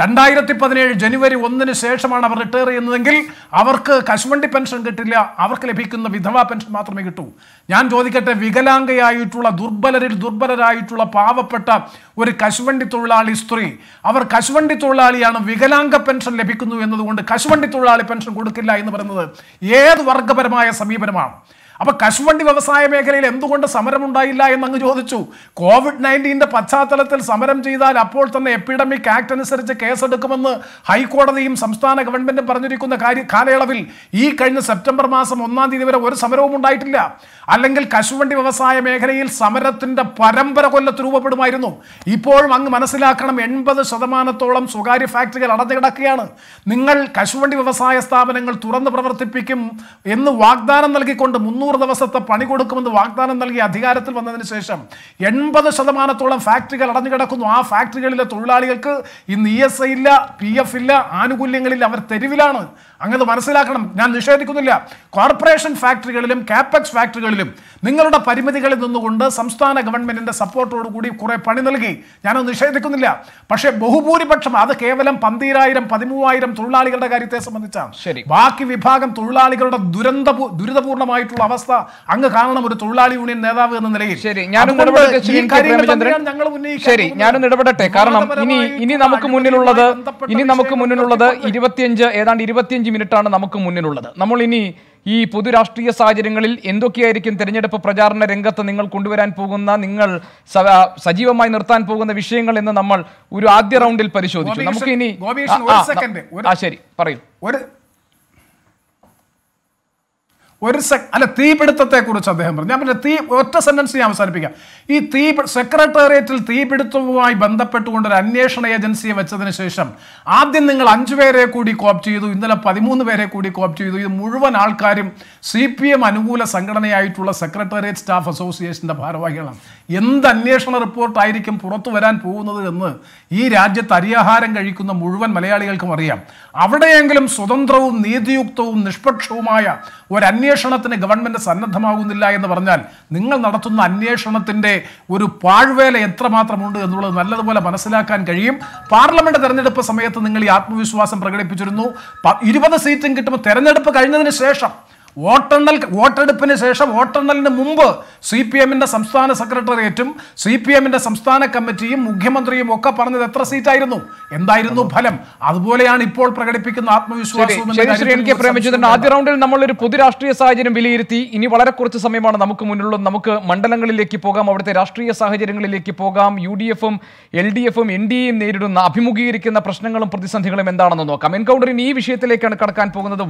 രണ്ടായിരത്തി പതിനേഴ് ജനുവരി ഒന്നിന് ശേഷമാണ് അവർ റിട്ടയർ ചെയ്യുന്നതെങ്കിൽ അവർക്ക് കശുവണ്ടി പെൻഷൻ കിട്ടില്ല അവർക്ക് ലഭിക്കുന്ന വിധവാ പെൻഷൻ മാത്രമേ കിട്ടൂ ഞാൻ ചോദിക്കട്ടെ വികലാംഗയായിട്ടുള്ള ദുർബലരിൽ ദുർബലരായിട്ടുള്ള പാവപ്പെട്ട ഒരു കശുവണ്ടി തൊഴിലാളി സ്ത്രീ അവർ കശുവണ്ടി തൊഴിലാളിയാണ് വികലാംഗ പെൻഷൻ ലഭിക്കുന്നു എന്നതുകൊണ്ട് കശുവണ്ടി തൊഴിലാളി പെൻഷൻ കൊടുക്കില്ല എന്ന് പറയുന്നത് ഏത് വർഗപരമായ സമീപനമാണ് അപ്പോൾ കശുവണ്ടി വ്യവസായ മേഖലയിൽ എന്തുകൊണ്ട് സമരം ഉണ്ടായില്ല എന്നങ്ങ് ചോദിച്ചു കോവിഡ് നയൻറ്റീൻ്റെ പശ്ചാത്തലത്തിൽ സമരം ചെയ്താൽ അപ്പോൾ തന്നെ എപ്പിഡമിക് ആക്ട് അനുസരിച്ച് കേസെടുക്കുമെന്ന് ഹൈക്കോടതിയും സംസ്ഥാന ഗവൺമെന്റും പറഞ്ഞിരിക്കുന്ന കാര്യ കാലയളവിൽ ഈ കഴിഞ്ഞ സെപ്റ്റംബർ മാസം ഒന്നാം തീയതി വരെ ഒരു സമരവും ഉണ്ടായിട്ടില്ല അല്ലെങ്കിൽ കശുവണ്ടി വ്യവസായ മേഖലയിൽ സമരത്തിൻ്റെ പരമ്പര കൊല്ലത്ത് രൂപപ്പെടുമായിരുന്നു ഇപ്പോഴും അങ്ങ് മനസ്സിലാക്കണം എൺപത് ശതമാനത്തോളം സ്വകാര്യ ഫാക്ടറികൾ അടഞ്ഞു കിടക്കുകയാണ് നിങ്ങൾ കശുവണ്ടി വ്യവസായ സ്ഥാപനങ്ങൾ തുറന്ന് പ്രവർത്തിപ്പിക്കും എന്ന് വാഗ്ദാനം നൽകിക്കൊണ്ട് മുന്നൂറ് മുന്നൂറ് ദിവസത്തെ പണി കൊടുക്കുമെന്ന് വാഗ്ദാനം നൽകി അധികാരത്തിൽ വന്നതിന് ശേഷം എൺപത് ശതമാനത്തോളം ഫാക്ടറികൾ അടഞ്ഞു കിടക്കുന്നു ആ ഫാക്ടറികളിലെ തൊഴിലാളികൾക്ക് ഇന്ന് ഇ എസ് ഐ ഇല്ല പി എഫ് ഇല്ല ആനുകൂല്യങ്ങളിൽ അവർ തെരുവിലാണ് അങ്ങനെ മനസ്സിലാക്കണം ഞാൻ നിഷേധിക്കുന്നില്ല കോർപ്പറേഷൻ ഫാക്ടറികളിലും കാപ്പക്സ് ഫാക്ടറികളിലും നിങ്ങളുടെ പരിമിതികളിൽ നിന്നുകൊണ്ട് സംസ്ഥാന ഗവൺമെൻറ്റിൻ്റെ സപ്പോർട്ടോട് കൂടി കുറേ പണി നൽകി ഞാനത് നിഷേധിക്കുന്നില്ല പക്ഷേ ബഹുഭൂരിപക്ഷം അത് കേവലം പന്തിരായിരം പതിമൂവായിരം തൊഴിലാളികളുടെ കാര്യത്തെ സംബന്ധിച്ചാണ് ശരി ബാക്കി വിഭാഗം തൊഴിലാളികളുടെ ദുരന്ത ദുരിതപൂർണമായിട്ടുള്ള അവസ്ഥ അങ്ങ് കാണണം ഒരു തൊഴിലാളി യൂണിയൻ നേതാവ് എന്ന നിലയിൽ ശരി ഞാനും ശരി ഞാനും ഇടപെടട്ടെ കാരണം ഇനി ഇനി നമുക്ക് മുന്നിലുള്ളത് ഇനി നമുക്ക് മുന്നിലുള്ളത് ഇരുപത്തിയഞ്ച് ഏതാണ്ട് ഇരുപത്തിയഞ്ച് ഇരുപത്തിയഞ്ച് മിനിറ്റാണ് നമുക്ക് മുന്നിലുള്ളത് നമ്മൾ ഇനി ഈ പൊതു രാഷ്ട്രീയ സാഹചര്യങ്ങളിൽ എന്തൊക്കെയായിരിക്കും തിരഞ്ഞെടുപ്പ് പ്രചാരണ രംഗത്ത് നിങ്ങൾ കൊണ്ടുവരാൻ പോകുന്ന നിങ്ങൾ സജീവമായി നിർത്താൻ പോകുന്ന വിഷയങ്ങൾ എന്ന് നമ്മൾ ഒരു ആദ്യ റൗണ്ടിൽ പരിശോധിച്ചു നമുക്ക് ഇനി ശരി പറയൂ ഒരു ഒരു സെക് അല്ല തീപിടുത്തത്തെക്കുറിച്ച് അദ്ദേഹം പറഞ്ഞു ഞാൻ പറഞ്ഞ തീ ഒറ്റ സെൻറ്റൻസ് ഞാൻ അവസാനിപ്പിക്കാം ഈ തീ സെക്രട്ടേറിയറ്റിൽ തീപിടുത്തവുമായി ബന്ധപ്പെട്ടുകൊണ്ട് ഒരു അന്വേഷണ ഏജൻസിയെ വെച്ചതിന് ശേഷം ആദ്യം നിങ്ങൾ അഞ്ചു പേരെ കൂടി കോപ്റ്റ് ചെയ്തു ഇന്നലെ പതിമൂന്ന് പേരെ കൂടി കോപ്റ്റ് ചെയ്തു ഇത് മുഴുവൻ ആൾക്കാരും സി പി എം അനുകൂല സംഘടനയായിട്ടുള്ള സെക്രട്ടേറിയറ്റ് സ്റ്റാഫ് അസോസിയേഷൻ്റെ ഭാരവാഹികളാണ് എന്ത് അന്വേഷണ റിപ്പോർട്ടായിരിക്കും പുറത്തു വരാൻ പോകുന്നത് എന്ന് ഈ രാജ്യത്ത് അരിയാഹാരം കഴിക്കുന്ന മുഴുവൻ മലയാളികൾക്കും അറിയാം അവിടെയെങ്കിലും സ്വതന്ത്രവും നീതിയുക്തവും നിഷ്പക്ഷവുമായ ഒരു അന്വേഷണത്തിന് ഗവൺമെൻറ് സന്നദ്ധമാകുന്നില്ല എന്ന് പറഞ്ഞാൽ നിങ്ങൾ നടത്തുന്ന അന്വേഷണത്തിൻ്റെ ഒരു പാഴ്വേല എത്രമാത്രമുണ്ട് എന്നുള്ളത് നല്ലതുപോലെ മനസ്സിലാക്കാൻ കഴിയും പാർലമെൻറ്റ് തെരഞ്ഞെടുപ്പ് സമയത്ത് നിങ്ങൾ ഈ ആത്മവിശ്വാസം പ്രകടിപ്പിച്ചിരുന്നു ഇരുപത് സീറ്റും കിട്ടുമ്പോൾ തെരഞ്ഞെടുപ്പ് കഴിഞ്ഞതിന് ശേഷം വോട്ടെണ്ണൽ വോട്ടെടുപ്പിന് ശേഷം വോട്ടെണ്ണലിന് മുമ്പ് സി പി എമ്മിൻ്റെ സംസ്ഥാന സെക്രട്ടേറിയറ്റും സി പി എമ്മിൻ്റെ സംസ്ഥാന കമ്മിറ്റിയും മുഖ്യമന്ത്രിയും ഒക്കെ പറഞ്ഞത് എത്ര സീറ്റായിരുന്നു എന്തായിരുന്നു ഫലം അതുപോലെയാണ് ഇപ്പോൾ പ്രകടിപ്പിക്കുന്ന ആത്മവിശ്വാസവും ആദ്യ റൗണ്ടിൽ നമ്മൾ ഒരു പൊതു രാഷ്ട്രീയ സാഹചര്യം വിലയിരുത്തി ഇനി വളരെ കുറച്ച് സമയമാണ് നമുക്ക് മുന്നിലുള്ളത് നമുക്ക് മണ്ഡലങ്ങളിലേക്ക് പോകാം അവിടുത്തെ രാഷ്ട്രീയ സാഹചര്യങ്ങളിലേക്ക് പോകാം യു ഡി എഫും എൽ ഡി എഫും എൻ ഡി എയും നേരിടുന്ന അഭിമുഖീകരിക്കുന്ന പ്രശ്നങ്ങളും പ്രതിസന്ധികളും എന്താണെന്ന് നോക്കാം എൻകൗണ്ടറിന് ഈ വിഷയത്തിലേക്കാണ് കടക്കാൻ പോകുന്നത്